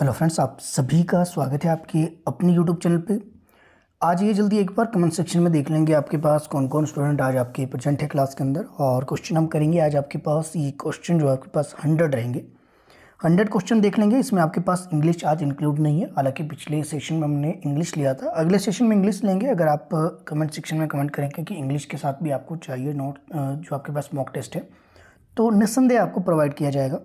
hello friends आप सभी का स्वागत है आपके अपने यूट्यूब चैनल पे आज ये जल्दी एक बार कमेंट सेक्शन में देख लेंगे आपके पास कौन कौन स्टूडेंट आज आपके प्रेजेंट है क्लास के अंदर और क्वेश्चन हम करेंगे आज आपके पास ये क्वेश्चन जो आपके पास हंड्रेड रहेंगे हंड्रेड क्वेश्चन देख लेंगे इसमें आपके पास इंग्लिश आज इंक्लूड नहीं है हालांकि पिछले सेशन में हमने इंग्लिश लिया था अगले सेशन में इंग्लिश लेंगे अगर आप कमेंट सेक्शन में कमेंट करेंगे कि इंग्लिश के साथ भी आपको चाहिए नोट जो आपके पास मॉक टेस्ट है तो निस्संदेह आपको प्रोवाइड किया जाएगा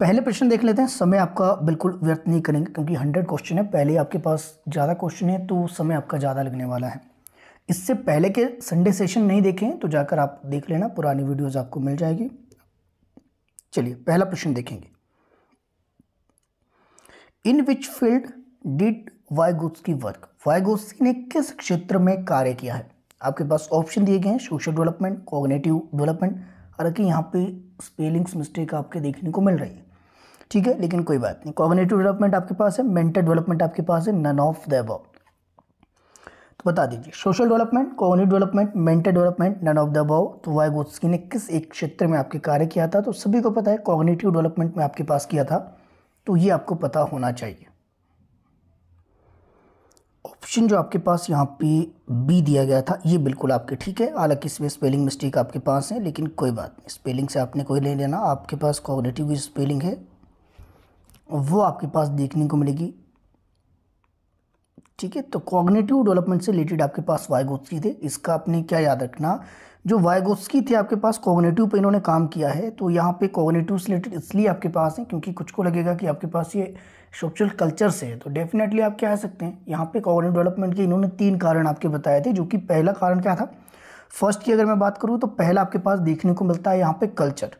पहले प्रश्न देख लेते हैं समय आपका बिल्कुल व्यर्थ नहीं करेंगे क्योंकि हंड्रेड क्वेश्चन है पहले आपके पास ज़्यादा क्वेश्चन है तो समय आपका ज़्यादा लगने वाला है इससे पहले के संडे सेशन नहीं देखें तो जाकर आप देख लेना पुरानी वीडियोज़ आपको मिल जाएगी चलिए पहला प्रश्न देखेंगे इन विच फील्ड डिड की वर्क वायगोस्की ने किस क्षेत्र में कार्य किया है आपके पास ऑप्शन दिए गए हैं सोशल डेवलपमेंट कॉग्नेटिव डेवलपमेंट हालांकि यहाँ पे स्पेलिंग्स मिस्टेक आपके देखने को मिल रही है ठीक है लेकिन कोई बात नहीं कॉग्नेटिव डेवलपमेंट आपके पास है मेंटल डेवलपमेंट आपके पास है नन ऑफ द अबव तो बता दीजिए social development cognitive development mental development none of the above तो वाई ने किस एक क्षेत्र में आपके कार्य किया था तो सभी को पता है कॉग्नेटिव डेवलपमेंट में आपके पास किया था तो ये आपको पता होना चाहिए ऑप्शन जो आपके पास यहाँ पे बी दिया गया था ये बिल्कुल आपके ठीक है हालांकि इसमें स्पेलिंग मिस्टेक आपके पास है लेकिन कोई बात नहीं स्पेलिंग से आपने कोई ले लेना आपके पास कॉग्नेटिव स्पेलिंग है वो आपके पास देखने को मिलेगी ठीक है तो कॉग्नेटिव डेवलपमेंट से रिलेटेड आपके पास वाइगोत्सी थे इसका आपने क्या याद रखना जो वाइगोत्सकी थे आपके पास कॉग्नेटिव पे इन्होंने काम किया है तो यहाँ पे कॉग्नेटिव से रिलेटेड इसलिए आपके पास है क्योंकि कुछ को लगेगा कि आपके पास ये सोशल कल्चर से है तो डेफिनेटली आप कह सकते हैं यहाँ पे कॉग्नेटिव डेवलपमेंट के इन्होंने तीन कारण आपके बताए थे जो कि पहला कारण क्या था फर्स्ट की अगर मैं बात करूँ तो पहला आपके पास देखने को मिलता है यहाँ पे कल्चर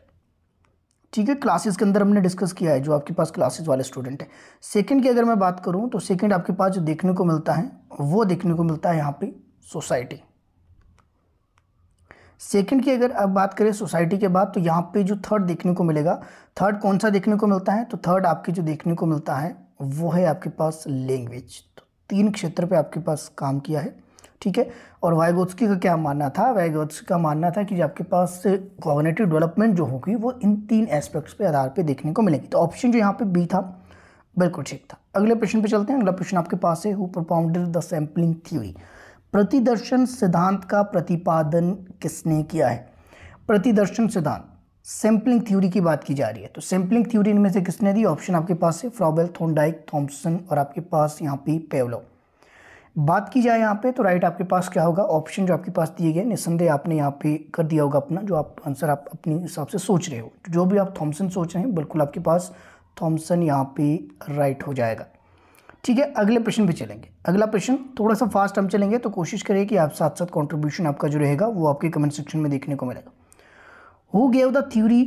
ठीक है क्लासेस के अंदर हमने डिस्कस किया है जो आपके पास क्लासेस वाले स्टूडेंट हैं सेकंड की अगर मैं बात करूं तो सेकंड आपके पास जो देखने को मिलता है वो देखने को मिलता है यहाँ पे सोसाइटी सेकंड की अगर आप बात करें सोसाइटी के बाद तो यहाँ पे जो थर्ड देखने को मिलेगा थर्ड कौन सा देखने को मिलता है तो थर्ड आपके जो देखने को मिलता है वो है आपके पास लैंग्वेज तो तीन क्षेत्र पर आपके पास काम किया है ठीक है और वाइगोत्सकी का क्या मानना था वाइगोत्सकी का मानना था कि आपके पास कॉग्नेटिव डेवलपमेंट जो होगी वो इन तीन एस्पेक्ट्स पे आधार पे देखने को मिलेगी तो ऑप्शन जो यहाँ पे बी था बिल्कुल ठीक था अगले प्रश्न पे चलते हैं अगला प्रश्न आपके पास है who propounded the sampling theory प्रतिदर्शन सिद्धांत का प्रतिपादन किसने किया है प्रतिदर्शन सिद्धांत सैम्पलिंग थ्योरी की बात की जा रही है तो सैम्पलिंग थ्योरी इनमें से किसने दी ऑप्शन आपके पास है फ्रॉबेल थोंडाइक थॉम्सन और आपके पास यहाँ पे पेवलो बात की जाए यहाँ पे तो राइट आपके पास क्या होगा ऑप्शन जो आपके पास दिए गए निसंदेह आपने यहाँ पे कर दिया होगा अपना जो आप आंसर आप अपने हिसाब से सोच रहे हो तो जो भी आप थॉमसन सोच रहे हैं बिल्कुल आपके पास थॉमसन यहाँ पे राइट हो जाएगा ठीक है अगले प्रश्न पे चलेंगे अगला प्रश्न थोड़ा सा फास्ट हम चलेंगे तो कोशिश करें कि आप साथ साथ कॉन्ट्रीब्यूशन आपका जो रहेगा वो आपके कमेंट सेक्शन में देखने को मिलेगा हु गेव द थ्यूरी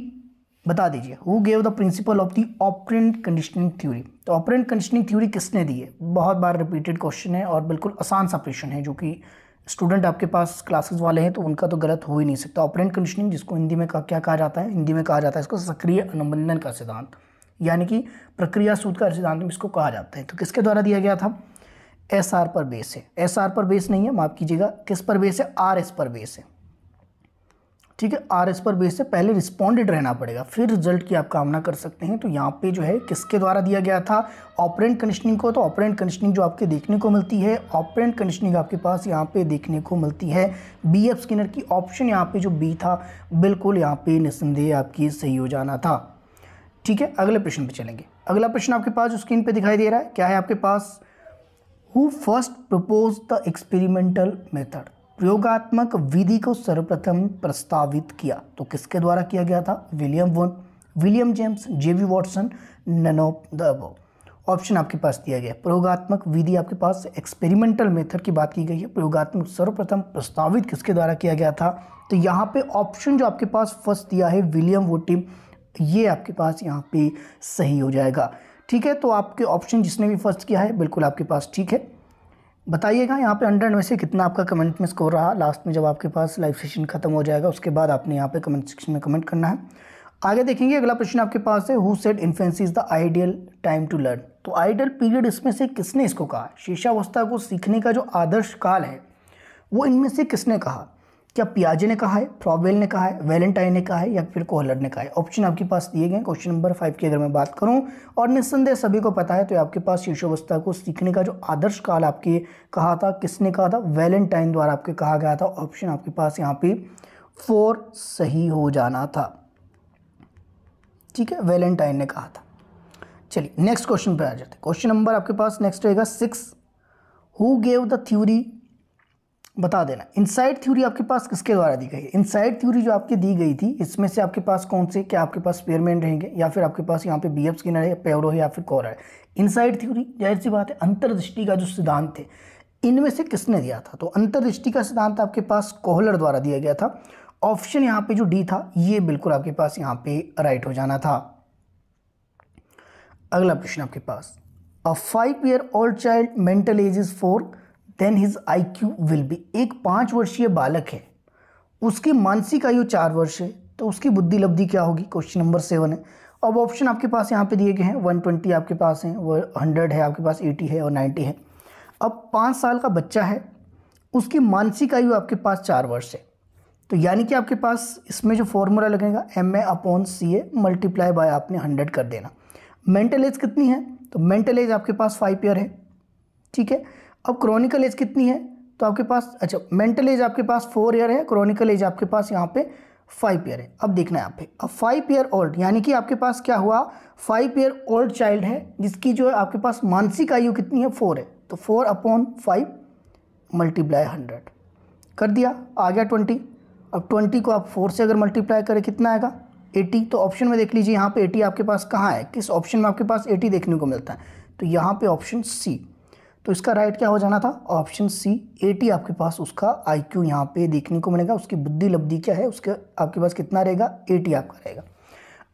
बता दीजिए who gave the principle of the operant conditioning theory तो ऑपरेंट कंडीशनिंग थ्योरी किसने दी है बहुत बार रिपीटेड क्वेश्चन है और बिल्कुल आसान सा प्रश्न है जो कि स्टूडेंट आपके पास क्लासेस वाले हैं तो उनका तो गलत हो ही नहीं सकता ऑपरेंट कंडीशनिंग जिसको हिंदी में क्या कहा जाता है हिंदी में कहा जाता है इसको सक्रिय अनुबंधन का सिद्धांत यानी कि प्रक्रिया सूद का सिद्धांत में इसको कहा जाता है तो किसके द्वारा दिया गया था एस आर पर बेस है एस आर पर बेस नहीं है माफ़ कीजिएगा किस पर बेस है आर एस पर बेस है ठीक है आर एस पर बेस से पहले रिस्पॉन्डेड रहना पड़ेगा फिर रिजल्ट की आप कामना कर सकते हैं तो यहाँ पे जो है किसके द्वारा दिया गया था ऑपरेंट कंडीशनिंग को तो ऑपरेंट कंडीशनिंग जो आपके देखने को मिलती है ऑपरेंट कंडीशनिंग आपके पास यहाँ पे देखने को मिलती है बी एफ स्किनर की ऑप्शन यहाँ पे जो बी था बिल्कुल यहाँ पे निस्संदेह आपकी सही हो जाना था ठीक है अगले प्रश्न पर चलेंगे अगला प्रश्न आपके पास जो स्क्रीन पर दिखाई दे रहा है क्या है आपके पास who first propose the experimental method प्रयोगात्मक विधि को सर्वप्रथम प्रस्तावित किया तो किसके द्वारा किया गया था William Wundt William James J B Watson none of option आपके पास दिया गया प्रयोगात्मक विधि आपके पास एक्सपेरिमेंटल मेथड की बात की गई है प्रयोगात्मक सर्वप्रथम प्रस्तावित किसके द्वारा किया गया था तो यहाँ पे ऑप्शन जो आपके पास फर्स्ट दिया है विलियम वोटिम ये आपके पास यहाँ पे सही हो जाएगा ठीक है तो आपके ऑप्शन जिसने भी फर्स्ट किया है बिल्कुल आपके पास ठीक है बताइएगा यहाँ पे हंड्रेड में से कितना आपका कमेंट में स्कोर रहा लास्ट में जब आपके पास लाइव सेशन खत्म हो जाएगा उसके बाद आपने यहाँ पे कमेंट सेक्शन में कमेंट करना है आगे देखेंगे अगला प्रश्न आपके पास है who said infancy is the ideal time to learn तो आइडियल पीरियड इसमें से किसने इसको कहा शीशावस्था को सीखने का जो आदर्श काल है वो इनमें से किसने कहा क्या पियाजे ने कहा है प्रॉबेल ने कहा है वैलेंटाइन ने कहा है या फिर कोहलर ने कहा है ऑप्शन आपके पास दिए गए क्वेश्चन नंबर फाइव की अगर मैं बात करूं और निस्संदेह सभी को पता है तो आपके पास शिशुवस्था को सीखने का जो आदर्श काल आपके कहा था किसने कहा था वैलेंटाइन द्वारा आपके कहा गया था ऑप्शन आपके पास यहाँ पे फोर सही हो जाना था ठीक है वैलेंटाइन ने कहा था चलिए नेक्स्ट क्वेश्चन पर आ जाते हैं क्वेश्चन नंबर आपके पास नेक्स्ट रहेगा six who gave the theory बता देना इनसाइड थ्योरी आपके पास किसके द्वारा दी गई है इनसाइड थ्योरी जो आपके दी गई थी इसमें से आपके पास कौन से क्या आपके पास स्पेयरमैन रहेंगे या फिर आपके पास यहाँ पे बी एफ स्किनर है पेवरो है या फिर कोरा है इनसाइड थ्योरी जाहिर सी बात है अंतर्दृष्टि का जो सिद्धांत थे इनमें से किसने दिया था तो अंतर्दृष्टि का सिद्धांत आपके पास कोहलर द्वारा दिया गया था ऑप्शन यहाँ पे जो डी था ये बिल्कुल आपके पास यहाँ पे राइट हो जाना था अगला प्रश्न आपके पास a five year old child mental age is four then his I Q will be एक पाँच वर्षीय बालक है उसकी मानसिक आयु चार वर्ष है तो उसकी बुद्धि लब्धि क्या होगी क्वेश्चन नंबर सेवन है अब ऑप्शन आपके पास यहाँ पे दिए गए हैं वन ट्वेंटी आपके पास हैं वो हंड्रेड है आपके पास एटी है और नाइन्टी है अब पाँच साल का बच्चा है उसकी मानसिक आयु आपके पास चार वर्ष है तो यानी कि आपके पास इसमें जो फॉर्मूला लगेगा M A upon C A multiply by आपने हंड्रेड कर देना मेंटल एज कितनी है तो मेंटल एज आपके पास फाइव ईयर है ठीक है अब क्रॉनिकल एज कितनी है तो आपके पास अच्छा मेंटल एज आपके पास फोर ईयर है क्रॉनिकल एज आपके पास यहाँ पे फाइव ईयर है अब देखना है आप पे अब फाइव ईयर ओल्ड यानी कि आपके पास क्या हुआ फाइव ईयर ओल्ड चाइल्ड है जिसकी जो है आपके पास मानसिक आयु कितनी है फोर है तो four upon five multiply hundred कर दिया आ गया ट्वेंटी अब ट्वेंटी को आप फोर से अगर मल्टीप्लाई करें कितना आएगा एटी तो ऑप्शन में देख लीजिए यहाँ पर एटी आपके पास कहाँ है किस ऑप्शन में आपके पास एटी देखने को मिलता है तो यहाँ पर ऑप्शन सी तो इसका राइट क्या हो जाना था ऑप्शन सी एटी आपके पास उसका आई क्यू यहाँ पे देखने को मिलेगा उसकी बुद्धि लब्धि क्या है उसके आपके पास कितना रहेगा एटी आपका रहेगा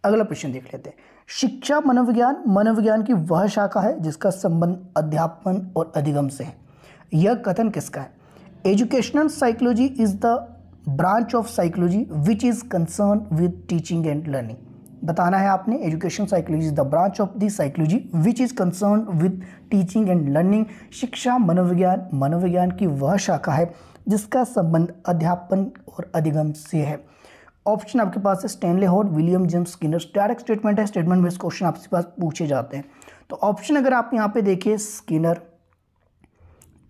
अगला प्रश्न देख लेते हैं शिक्षा मनोविज्ञान मनोविज्ञान की वह शाखा है जिसका संबंध अध्यापन और अधिगम से है यह कथन किसका है educational psychology is the branch of psychology which is concern with teaching and learning बताना है आपने education psychology is the branch of the psychology which is concern with teaching and learning शिक्षा मनोविज्ञान मनोविज्ञान की वह शाखा है जिसका संबंध अध्यापन और अधिगम से है ऑप्शन आपके पास है Stanley Hall William James Skinner direct statement है स्टेटमेंट इस क्वेश्चन आपके पास पूछे जाते हैं तो ऑप्शन अगर आप यहाँ पे देखिए स्किनर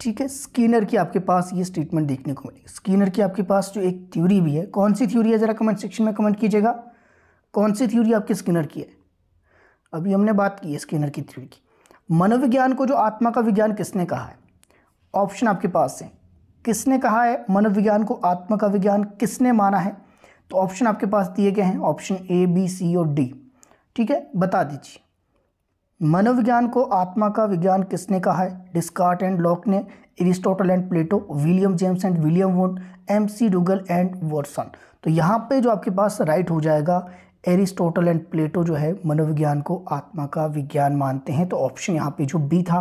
ठीक है स्किनर की आपके पास ये स्टेटमेंट देखने को मिलेगी स्किनर की आपके पास जो एक थ्योरी भी है कौन सी थ्योरी है ज़रा कमेंट सेक्शन में कमेंट कीजिएगा कौन सी थ्योरी आपकी स्किनर की है अभी हमने बात की है स्किनर की थ्योरी की मनोविज्ञान को जो आत्मा का विज्ञान किसने कहा है ऑप्शन आपके पास है किसने कहा है मनोविज्ञान को आत्मा का विज्ञान किसने माना है तो ऑप्शन आपके पास दिए गए हैं ऑप्शन ए बी सी और डी ठीक है बता दीजिए मनोविज्ञान को आत्मा का विज्ञान किसने कहा है डिस्कार्ट एंड लॉक ने Aristotle and Plato William James and William Wundt McDougall and Watson तो यहाँ पे जो आपके पास राइट हो जाएगा एरिस्टोटल एंड प्लेटो जो है मनोविज्ञान को आत्मा का विज्ञान मानते हैं तो ऑप्शन यहाँ पे जो बी था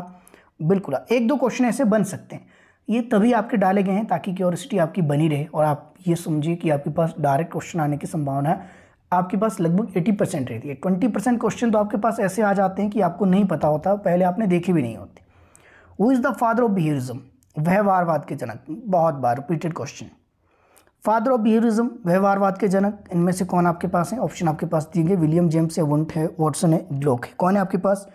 बिल्कुल एक दो क्वेश्चन ऐसे बन सकते हैं ये तभी आपके डाले गए हैं ताकि क्योरिसिटी आपकी बनी रहे और आप ये समझिए कि आपके पास डायरेक्ट क्वेश्चन आने की संभावना है आपके पास लगभग 80 परसेंट रहती है 20 परसेंट क्वेश्चन तो आपके पास ऐसे आ जाते हैं कि आपको नहीं पता होता पहले आपने देखे भी नहीं होते who is the father of behaviourism व्यवहारवाद के जनक बहुत बार repeated question father of behaviourism व्यवहारवाद के जनक इनमें से कौन आपके पास है ऑप्शन आपके पास दिए गए विलियम जेम्स है वंट है वॉटसन है ग्लोक है कौन है आपके पास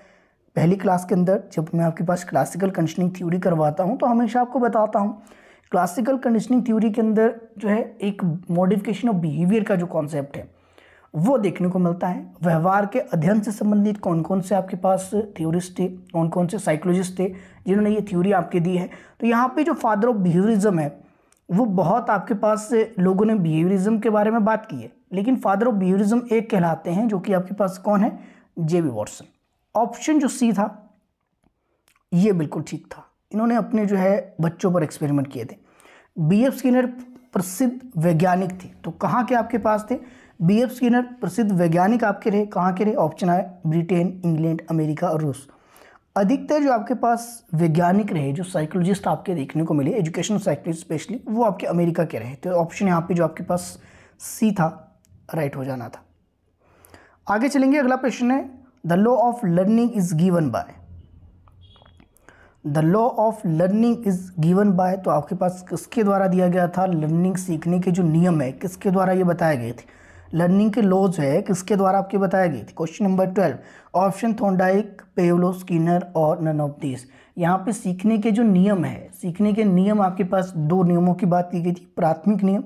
पहली क्लास के अंदर जब मैं आपके पास क्लासिकल कंडीशनिंग थ्योरी करवाता हूँ तो हमेशा आपको बताता हूँ क्लासिकल कंडीशनिंग थ्योरी के अंदर जो है एक मॉडिफिकेशन ऑफ बिहेवियर का जो कॉन्सेप्ट है वो देखने को मिलता है व्यवहार के अध्ययन से संबंधित कौन कौन से आपके पास थ्योरिस्ट थे कौन कौन से साइकोलॉजिस्ट थे जिन्होंने ये थ्योरी आपके दी है तो यहाँ पे जो फादर ऑफ बिहेवियरिज्म है वो बहुत आपके पास लोगों ने बिहेवियरिज्म के बारे में बात की है लेकिन फादर ऑफ बिहेवियरिज्म एक कहलाते हैं जो कि आपके पास कौन है जे बी वॉटसन ऑप्शन जो सी था ये बिल्कुल ठीक था इन्होंने अपने जो है बच्चों पर एक्सपेरिमेंट किए थे बी एफ स्किनर प्रसिद्ध वैज्ञानिक थे तो कहाँ के आपके पास थे बी एफ स्किनर प्रसिद्ध वैज्ञानिक आपके रहे कहाँ के रहे ऑप्शन आए ब्रिटेन इंग्लैंड अमेरिका और रूस अधिकतर जो आपके पास वैज्ञानिक रहे जो साइकोलॉजिस्ट आपके देखने को मिले एजुकेशन साइकोलॉजिस्ट स्पेशली वो आपके अमेरिका के रहे तो ऑप्शन यहाँ पे जो आपके पास सी था राइट हो जाना था आगे चलेंगे अगला प्रश्न है the law of learning is given by the law of learning is given by तो आपके पास किसके द्वारा दिया गया था लर्निंग सीखने के जो नियम है किसके द्वारा ये बताए गए थे लर्निंग के लॉज है किसके द्वारा आपकी बताई गई थी question number twelve option Thorndike Pavlov Skinner और नन ऑफ दिस यहाँ पे सीखने के जो नियम है सीखने के नियम आपके पास दो नियमों की बात की गई थी प्राथमिक नियम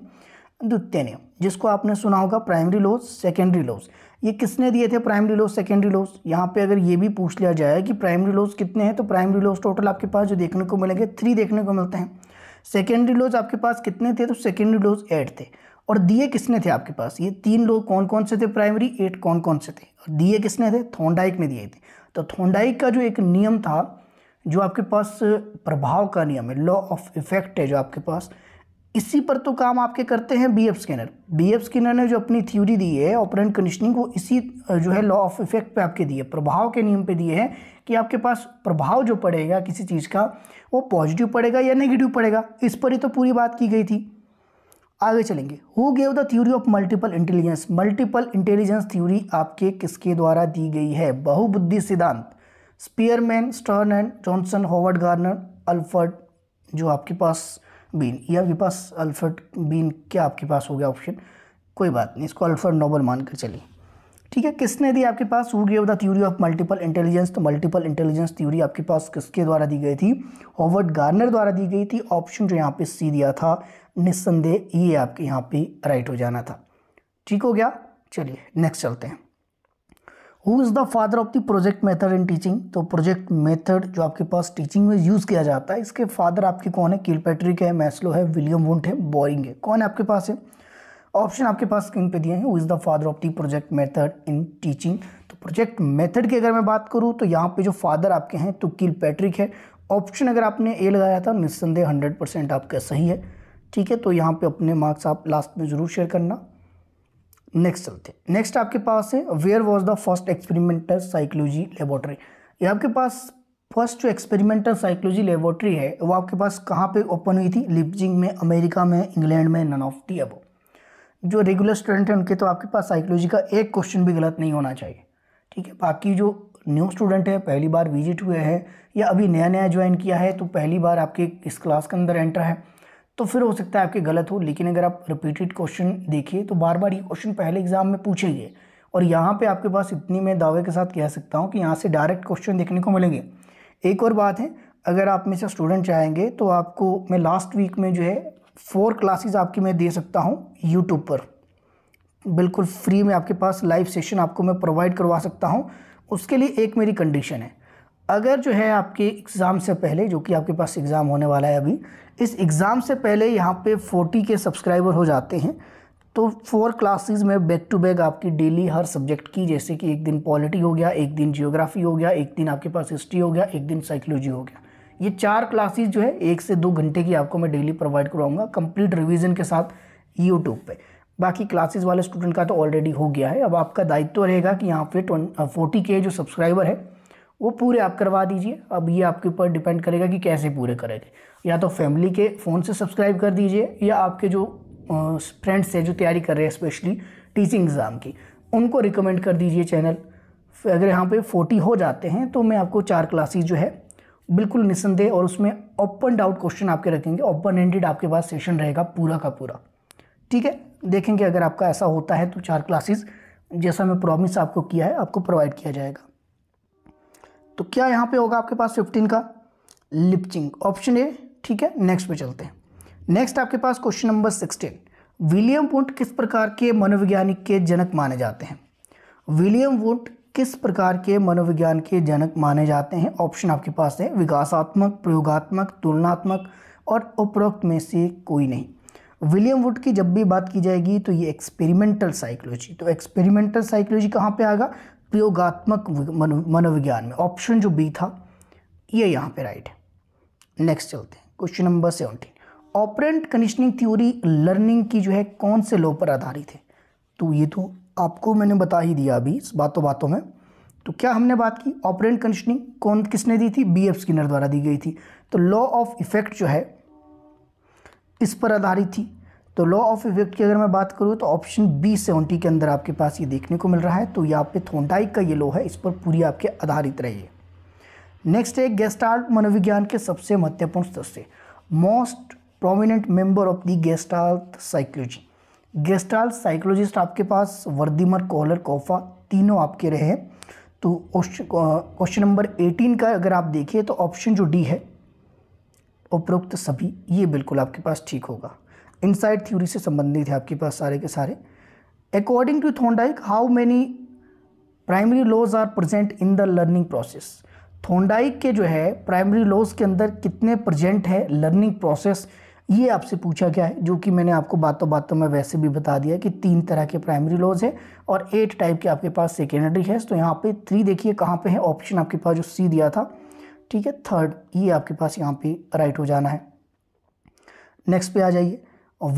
द्वितीय नियम जिसको आपने सुना होगा प्राइमरी लॉज सेकेंडरी लॉज ये किसने दिए थे प्राइमरी लॉज सेकेंडरी लॉज यहाँ पे अगर ये भी पूछ लिया जाए कि प्राइमरी लॉज कितने हैं तो प्राइमरी लॉज टोटल आपके पास जो देखने को मिलेंगे थ्री देखने को मिलते हैं सेकेंडरी लॉज आपके पास कितने थे तो सेकेंडरी लॉज एट थे और दिए किसने थे आपके पास ये तीन लोग कौन कौन से थे प्राइमरी एट कौन कौन से थे और दिए किसने थे थोंडाइक ने दिए थे तो थोंडाइक का जो एक नियम था जो आपके पास प्रभाव का नियम है लॉ ऑफ इफेक्ट है जो आपके पास इसी पर तो काम आपके करते हैं B F Skinner B F Skinner ने जो अपनी थ्योरी दी है ऑपरेंट कंडीशनिंग वो इसी जो है लॉ ऑफ इफेक्ट पे आपके दिए प्रभाव के नियम पे दिए हैं कि आपके पास प्रभाव जो पड़ेगा किसी चीज़ का वो पॉजिटिव पड़ेगा या नेगेटिव पड़ेगा इस पर ही तो पूरी बात की गई थी आगे चलेंगे who gave the theory of multiple intelligence multiple intelligence theory आपके किसके द्वारा दी गई है बहुबुद्धि सिद्धांत Spearman Stern and Johnson Howard Gardner Alfred जो आपके पास बीन या आपके पास अल्फर्ड बीन क्या आपके पास हो गया ऑप्शन कोई बात नहीं इसको अल्फर्ड नोबल मानकर चलिए ठीक है किसने दी आपके पास who gave the theory of multiple intelligence तो मल्टीपल इंटेलिजेंस थ्योरी आपके पास किसके द्वारा दी गई थी हॉवर्ड गार्नर द्वारा दी गई थी ऑप्शन जो यहाँ पे सी दिया था निस्संदेह ये आपके यहाँ पे राइट हो जाना था ठीक हो गया चलिए नेक्स्ट चलते हैं who is the father of the project method in teaching तो प्रोजेक्ट मेथड जो आपके पास टीचिंग में यूज़ किया जाता है इसके फादर आपके कौन है किलपैट्रिक है मैस्लो है विलियम वुंट है बोरिंग है कौन है आपके पास है ऑप्शन आपके पास स्क्रीन पे दिए हैं who is the father of the project method in teaching तो प्रोजेक्ट मेथड की अगर मैं बात करूँ तो यहाँ पे जो फादर आपके हैं तो किल पैट्रिक है ऑप्शन अगर आपने ए लगाया था निस्संदेह हंड्रेड परसेंट आपका सही है ठीक है तो यहाँ पे अपने मार्क्स आप लास्ट में ज़रूर शेयर करना नेक्स्ट चलते हैं नेक्स्ट आपके पास है where was the first experimental psychology laboratory ये आपके पास फर्स्ट जो एक्सपेरिमेंटल साइकोलॉजी लेबोरेटरी है वो आपके पास कहाँ पे ओपन हुई थी लिपजिंग में अमेरिका में इंग्लैंड में नन ऑफ दी अबो जो रेगुलर स्टूडेंट हैं उनके तो आपके पास साइकोलॉजी का एक क्वेश्चन भी गलत नहीं होना चाहिए ठीक है बाकी जो न्यू स्टूडेंट है पहली बार विजिट हुए हैं या अभी नया नया ज्वाइन किया है तो पहली बार आपके इस क्लास के अंदर एंटर है तो फिर हो सकता है आपके गलत हो लेकिन अगर आप रिपीटेड क्वेश्चन देखिए तो बार बार ये क्वेश्चन पहले एग्जाम में पूछे गए और यहाँ पे आपके पास इतनी मैं दावे के साथ कह सकता हूँ कि यहाँ से डायरेक्ट क्वेश्चन देखने को मिलेंगे एक और बात है अगर आप में से स्टूडेंट चाहेंगे तो आपको मैं लास्ट वीक में जो है फोर क्लासेस आपकी मैं दे सकता हूँ यूट्यूब पर बिल्कुल फ्री में आपके पास लाइव सेशन आपको मैं प्रोवाइड करवा सकता हूँ उसके लिए एक मेरी कंडीशन है अगर जो है आपके एग्ज़ाम से पहले जो कि आपके पास एग्ज़ाम होने वाला है अभी इस एग्ज़ाम से पहले यहाँ पे 40 के सब्सक्राइबर हो जाते हैं तो फोर क्लासेस में बैक टू बैक आपकी डेली हर सब्जेक्ट की जैसे कि एक दिन पॉलिटी हो गया एक दिन जियोग्राफी हो गया एक दिन आपके पास हिस्ट्री हो गया एक दिन साइकोलॉजी हो गया ये चार क्लासेस जो है एक से दो घंटे की आपको मैं डेली प्रोवाइड करवाऊँगा कंप्लीट रिविज़न के साथ यूट्यूब पर बाकी क्लासेस वाले स्टूडेंट का तो ऑलरेडी हो गया है अब आपका दायित्व तो रहेगा कि यहाँ पे फोर्टी के जो सब्सक्राइबर है वो पूरे आप करवा दीजिए अब ये आपके ऊपर डिपेंड करेगा कि कैसे पूरे करेंगे या तो फैमिली के फ़ोन से सब्सक्राइब कर दीजिए या आपके जो फ्रेंड्स हैं जो तैयारी कर रहे हैं स्पेशली टीचिंग एग्ज़ाम की उनको रिकमेंड कर दीजिए चैनल अगर यहाँ पे फोर्टी हो जाते हैं तो मैं आपको चार क्लासेस जो है बिल्कुल निसंदेह और उसमें ओपन डाउट क्वेश्चन आपके रखेंगे ओपन एंडेड आपके पास सेशन रहेगा पूरा का पूरा ठीक है देखेंगे अगर आपका ऐसा होता है तो चार क्लासेस जैसा मैं प्रॉमिस आपको किया है आपको प्रोवाइड किया जाएगा तो क्या यहाँ पे होगा आपके पास 15 का लिपचिंग ऑप्शन ए ठीक है नेक्स्ट पे चलते हैं नेक्स्ट आपके पास question number sixteen William Wundt किस प्रकार के मनोविज्ञानिक के जनक माने जाते हैं विलियम वुंट किस प्रकार के मनोविज्ञान के जनक माने जाते हैं ऑप्शन आपके पास है विकासात्मक प्रयोगात्मक तुलनात्मक और उपरोक्त में से कोई नहीं विलियम वुड की जब भी बात की जाएगी तो ये एक्सपेरिमेंटल साइकोलॉजी तो एक्सपेरिमेंटल साइकोलॉजी कहाँ पे आएगा प्रयोगात्मक मनोविज्ञान में ऑप्शन जो बी था ये यहाँ पे राइट है नेक्स्ट चलते हैं question number seventeen operant conditioning theory learning की जो है कौन से लो पर आधारित है तो ये तो आपको मैंने बता ही दिया अभी इस बातों बातों में तो क्या हमने बात की ऑपरेंट कंडीशनिंग कौन किसने दी थी बी एफ स्किनर द्वारा दी गई थी तो लॉ ऑफ इफेक्ट जो है इस पर आधारित थी तो लॉ ऑफ इफेक्ट की अगर मैं बात करूँ तो ऑप्शन बी सेवेंटी के अंदर आपके पास ये देखने को मिल रहा है तो यहाँ पे थोंडाइक का ये लॉ है इस पर पूरी आपके आधारित रही है नेक्स्ट है गेस्टार्ट मनोविज्ञान के सबसे महत्वपूर्ण सदस्य most prominent member of the gestalt psychology gestalt psychologist आपके पास वर्दीमर कॉलर कोफा तीनों आपके रहे हैं तो क्वेश्चन नंबर एटीन का अगर आप देखिए तो ऑप्शन जो डी है उपरोक्त सभी ये बिल्कुल आपके पास ठीक होगा इनसाइड थ्योरी से संबंधित है आपके पास सारे के सारे according to Thorndike how many primary laws are present in the learning process Thorndike के जो है प्राइमरी लॉज के अंदर कितने प्रजेंट है लर्निंग प्रोसेस ये आपसे पूछा गया है जो कि मैंने आपको बातों बातों में वैसे भी बता दिया कि तीन तरह के प्राइमरी लॉज है और एट टाइप के आपके पास सेकेंडरी है तो यहाँ पे थ्री देखिए कहाँ पे है ऑप्शन आपके पास जो सी दिया था ठीक है थर्ड ये आपके पास यहाँ पे राइट हो जाना है नेक्स्ट पे आ जाइए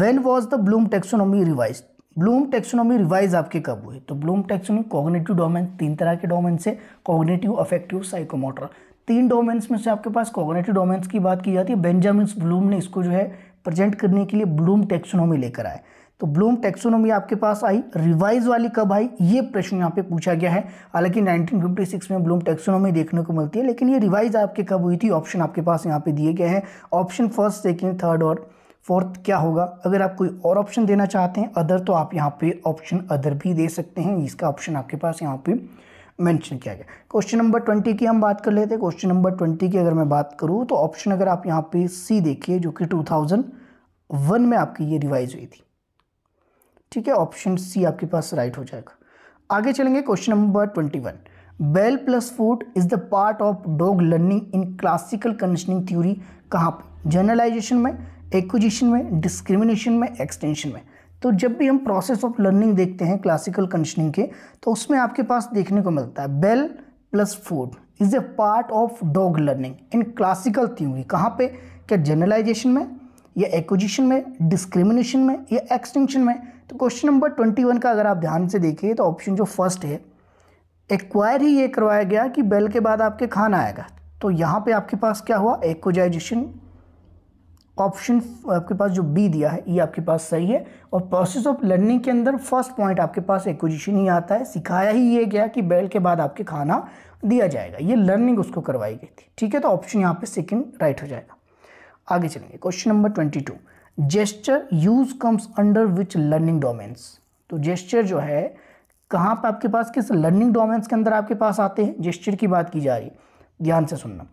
when was the Bloom taxonomy revise Bloom taxonomy revise आपके कब हुए तो ब्लूम टेक्सोनॉमी कॉग्नेटिव डोमेन तीन तरह के डोमेन से कॉग्नेटिव अफेक्टिव साइकोमोटर तीन डोमेन्स में से आपके पास कॉग्नेटिव डोमेन्स की बात की जाती है बेंजामिन ब्लूम ने इसको जो है प्रेजेंट करने के लिए ब्लूम टेक्सोनॉमी लेकर आए तो ब्लूम टेक्सोनॉमी आपके पास आई रिवाइज वाली कब आई ये प्रश्न यहाँ पे पूछा गया है हालांकि 1956 में ब्लूम टेक्सोनॉमी देखने को मिलती है लेकिन ये रिवाइज आपके कब हुई थी ऑप्शन आपके पास यहाँ पे दिए गए हैं ऑप्शन फर्स्ट सेकेंड थर्ड और फोर्थ क्या होगा अगर आप कोई और ऑप्शन देना चाहते हैं अदर तो आप यहाँ पे ऑप्शन अदर भी दे सकते हैं इसका ऑप्शन आपके पास यहाँ पे मेंशन किया गया क्वेश्चन नंबर ट्वेंटी की हम बात कर लेते हैं क्वेश्चन नंबर ट्वेंटी की अगर मैं बात करूँ तो ऑप्शन अगर आप यहाँ पे सी देखिए जो कि टू थाउजेंड वन में आपकी ये रिवाइज हुई थी ठीक है ऑप्शन सी आपके पास राइट हो जाएगा आगे चलेंगे question number twenty one bell plus food is the part of dog learning in classical conditioning theory कहाँ पर जर्नलाइजेशन में एक्विजिशन में डिस्क्रिमिनेशन में एक्सटेंशन में तो जब भी हम प्रोसेस ऑफ लर्निंग देखते हैं क्लासिकल कंडीशनिंग के तो उसमें आपके पास देखने को मिलता है bell plus food is a part of dog learning in classical theory कहाँ पे क्या जनरलाइजेशन में या एक्विजिशन में डिस्क्रिमिनेशन में या एक्सटेंशन में तो क्वेश्चन नंबर ट्वेंटी वन का अगर आप ध्यान से देखिए तो ऑप्शन जो फर्स्ट है एक्वायर ही ये करवाया गया कि बेल के बाद आपके खाना आएगा तो यहाँ पे आपके पास क्या हुआ एक्वाइजेशन ऑप्शन आपके पास जो बी दिया है ये e आपके पास सही है और प्रोसेस ऑफ लर्निंग के अंदर फर्स्ट पॉइंट आपके पास एक्विजिशन ही आता है सिखाया ही ये गया कि बैल के बाद आपके खाना दिया जाएगा ये लर्निंग उसको करवाई गई थी ठीक है तो ऑप्शन यहाँ पे सेकंड राइट हो जाएगा आगे चलेंगे question number twenty two gesture use comes under which learning domains तो जेस्चर जो है कहाँ पर आपके पास किस लर्निंग डोमेंस के अंदर आपके पास आते हैं जेस्चर की बात की जा रही है ध्यान से सुनना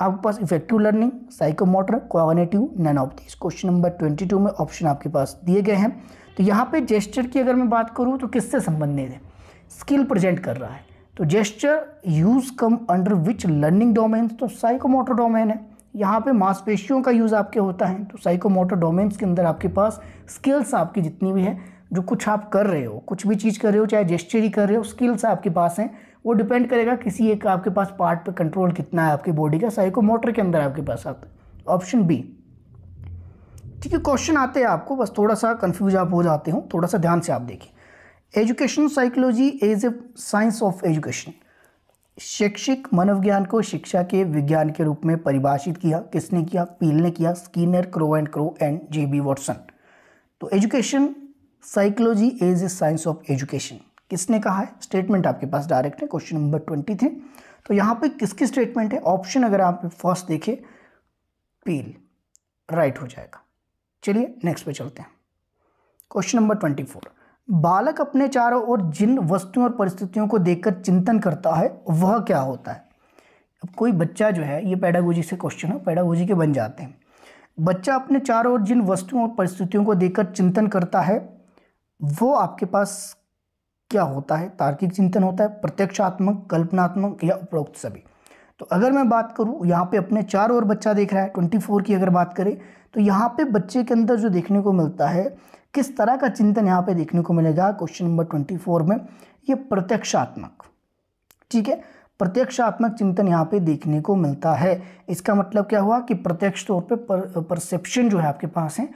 आपके पास effective learning psychomotor coordinative none of this question number twenty two में ऑप्शन आपके पास दिए गए हैं तो यहाँ पे जेस्चर की अगर मैं बात करूँ तो किससे संबंधित है स्किल प्रेजेंट कर रहा है तो gesture use come under which learning domain तो साइकोमोटर डोमेन है यहाँ पे मांसपेशियों का यूज़ आपके होता है तो साइकोमोटर डोमेन्स के अंदर आपके पास स्किल्स आपकी जितनी भी है जो कुछ आप कर रहे हो कुछ भी चीज़ कर रहे हो चाहे जेस्चर ही कर रहे हो स्किल्स आपके पास हैं वो डिपेंड करेगा किसी एक आपके पास पार्ट पे कंट्रोल कितना है आपकी बॉडी का साइको मोटर के अंदर आपके पास आता है ऑप्शन बी ठीक है क्वेश्चन आते हैं आपको बस थोड़ा सा कन्फ्यूज आप हो जाते हो थोड़ा सा ध्यान से आप देखिए education psychology as a science of education शैक्षिक मनोविज्ञान को शिक्षा के विज्ञान के रूप में परिभाषित किया किसने किया पील ने किया Skinner Crow and Crow and J B Watson तो education psychology as a science of education किसने कहा है स्टेटमेंट आपके पास डायरेक्ट है क्वेश्चन नंबर ट्वेंटी थे तो यहाँ पे किसकी स्टेटमेंट है ऑप्शन अगर आप फर्स्ट देखें पील राइट हो जाएगा चलिए नेक्स्ट पे चलते हैं क्वेश्चन नंबर ट्वेंटी फोर बालक अपने चारों ओर जिन वस्तुओं और परिस्थितियों को देखकर चिंतन करता है वह क्या होता है अब कोई बच्चा जो है ये पैडागोजी से क्वेश्चन है पैडागोजी के बन जाते हैं बच्चा अपने चारों ओर जिन वस्तुओं और परिस्थितियों को देखकर चिंतन करता है वो आपके पास क्या होता है तार्किक चिंतन होता है प्रत्यक्षात्मक कल्पनात्मक या उपरोक्त सभी तो अगर मैं बात करूँ यहाँ पे अपने चार और बच्चा देख रहा है ट्वेंटी फोर की अगर बात करें तो यहाँ पे बच्चे के अंदर जो देखने को मिलता है किस तरह का चिंतन यहाँ पे देखने को मिलेगा क्वेश्चन नंबर ट्वेंटी फोर में ये प्रत्यक्षात्मक ठीक है प्रत्यक्षात्मक चिंतन यहाँ पे देखने को मिलता है इसका मतलब क्या हुआ कि प्रत्यक्ष तौर पे परसेप्शन जो है आपके पास है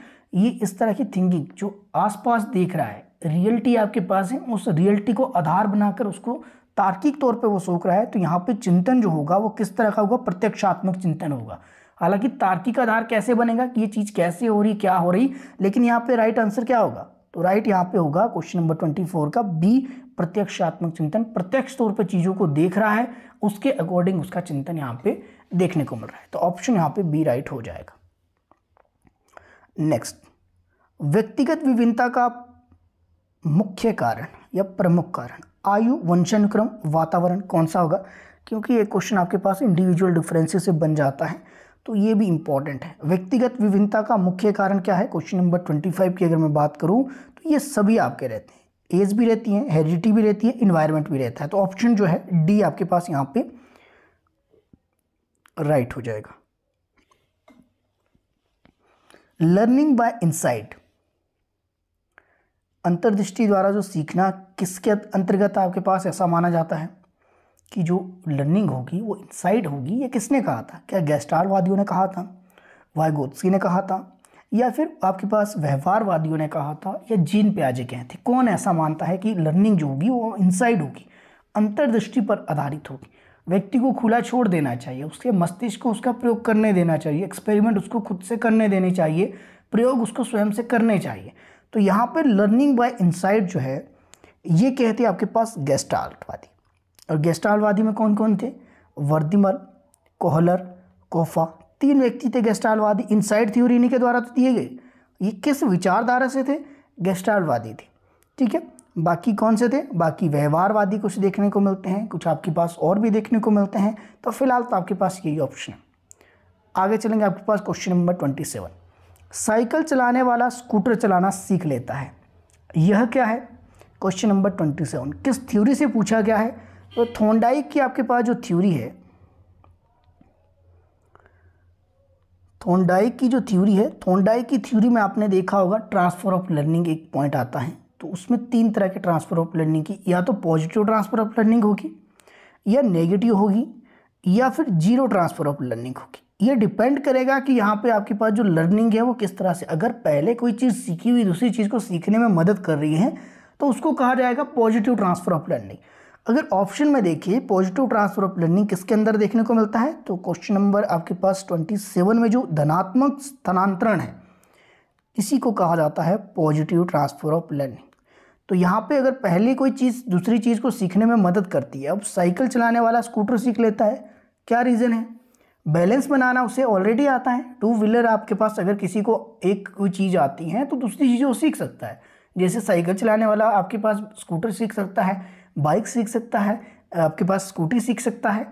ये इस तरह की थिंकिंग जो आसपास देख रहा है रियलिटी आपके पास है उस रियलिटी को आधार बनाकर उसको तार्किक तौर पे वो सोख रहा है तो यहाँ पे चिंतन जो होगा वो किस तरह का होगा प्रत्यक्षात्मक चिंतन होगा हालांकि तार्किक आधार कैसे बनेगा कि ये चीज़ कैसे हो रही क्या हो रही लेकिन यहाँ पे राइट आंसर क्या होगा तो राइट यहाँ पे होगा क्वेश्चन नंबर ट्वेंटी फोर का बी प्रत्यक्षात्मक चिंतन प्रत्यक्ष तौर पर चीज़ों को देख रहा है उसके अकॉर्डिंग उसका चिंतन यहाँ पर देखने को मिल रहा है तो ऑप्शन यहाँ पर बी राइट हो जाएगा नेक्स्ट व्यक्तिगत विभिन्नता का मुख्य कारण या प्रमुख कारण आयु वंशानुक्रम वातावरण कौन सा होगा क्योंकि ये क्वेश्चन आपके पास इंडिविजुअल डिफरेंसेस से बन जाता है तो ये भी इंपॉर्टेंट है व्यक्तिगत विभिन्नता का मुख्य कारण क्या है क्वेश्चन नंबर ट्वेंटी फाइव की अगर मैं बात करूँ तो ये सभी आपके रहते हैं एज भी रहती है हेरिडिटी भी रहती है इन्वायरमेंट भी रहता है तो ऑप्शन जो है डी आपके पास यहाँ पे राइट हो जाएगा लर्निंग बाय इंसाइट अंतर्दृष्टि द्वारा जो सीखना किसके अंतर्गत आपके पास ऐसा माना जाता है कि जो लर्निंग होगी वो इनसाइड होगी ये किसने कहा था क्या गैस्टारवादियों ने कहा था वायगोत्सी ने कहा था या फिर आपके पास व्यवहारवादियों ने कहा था या जीन प्याजे कहे थे कौन ऐसा मानता है कि लर्निंग जो होगी वो इनसाइड होगी अंतर्दृष्टि पर आधारित होगी व्यक्ति को खुला छोड़ देना चाहिए उसके मस्तिष्क को उसका प्रयोग करने देना चाहिए एक्सपेरिमेंट उसको खुद से करने देने चाहिए प्रयोग उसको स्वयं से करने चाहिए तो यहाँ पर लर्निंग बाय इंसाइट जो है ये कहते हैं आपके पास गेस्टाल्टवादी और गेस्टाल्टवादी में कौन कौन थे वर्दिमर कोहलर कोफा तीन व्यक्ति थे गेस्टाल्टवादी इनसाइड थ्योरी इन्हीं के द्वारा तो दिए गए ये किस विचारधारा से थे गेस्टाल्टवादी थे ठीक है बाकी कौन से थे बाकी व्यवहारवादी कुछ देखने को मिलते हैं कुछ आपके पास और भी देखने को मिलते हैं तो फिलहाल तो आपके पास यही ऑप्शन है आगे चलेंगे आपके पास question number twenty seven cycle चलाने वाला स्कूटर चलाना सीख लेता है यह क्या है क्वेश्चन नंबर ट्वेंटी सेवन किस थ्योरी से पूछा गया है तो थोंडाइक की आपके पास जो थ्योरी है थोंडाइक की जो थ्योरी है थोंडाइक की थ्योरी में आपने देखा होगा ट्रांसफर ऑफ लर्निंग एक पॉइंट आता है तो उसमें तीन तरह के ट्रांसफर ऑफ लर्निंग की या तो पॉजिटिव ट्रांसफर ऑफ लर्निंग होगी या नेगेटिव होगी या फिर जीरो ट्रांसफर ऑफ लर्निंग होगी ये डिपेंड करेगा कि यहाँ पे आपके पास जो लर्निंग है वो किस तरह से अगर पहले कोई चीज़ सीखी हुई दूसरी चीज़ को सीखने में मदद कर रही है तो उसको कहा जाएगा पॉजिटिव ट्रांसफर ऑफ लर्निंग अगर ऑप्शन में देखिए पॉजिटिव ट्रांसफर ऑफ लर्निंग किसके अंदर देखने को मिलता है तो क्वेश्चन नंबर आपके पास ट्वेंटी सेवन में जो धनात्मक स्थानांतरण है इसी को कहा जाता है पॉजिटिव ट्रांसफर ऑफ लर्निंग तो यहाँ पे अगर पहले कोई चीज़ दूसरी चीज़ को सीखने में मदद करती है अब साइकिल चलाने वाला स्कूटर सीख लेता है क्या रीज़न है बैलेंस बनाना उसे ऑलरेडी आता है टू व्हीलर आपके पास अगर किसी को एक कोई चीज़ आती है तो दूसरी चीज़ें वो सीख सकता है जैसे साइकिल चलाने वाला आपके पास स्कूटर सीख सकता है बाइक सीख सकता है आपके पास स्कूटी सीख सकता है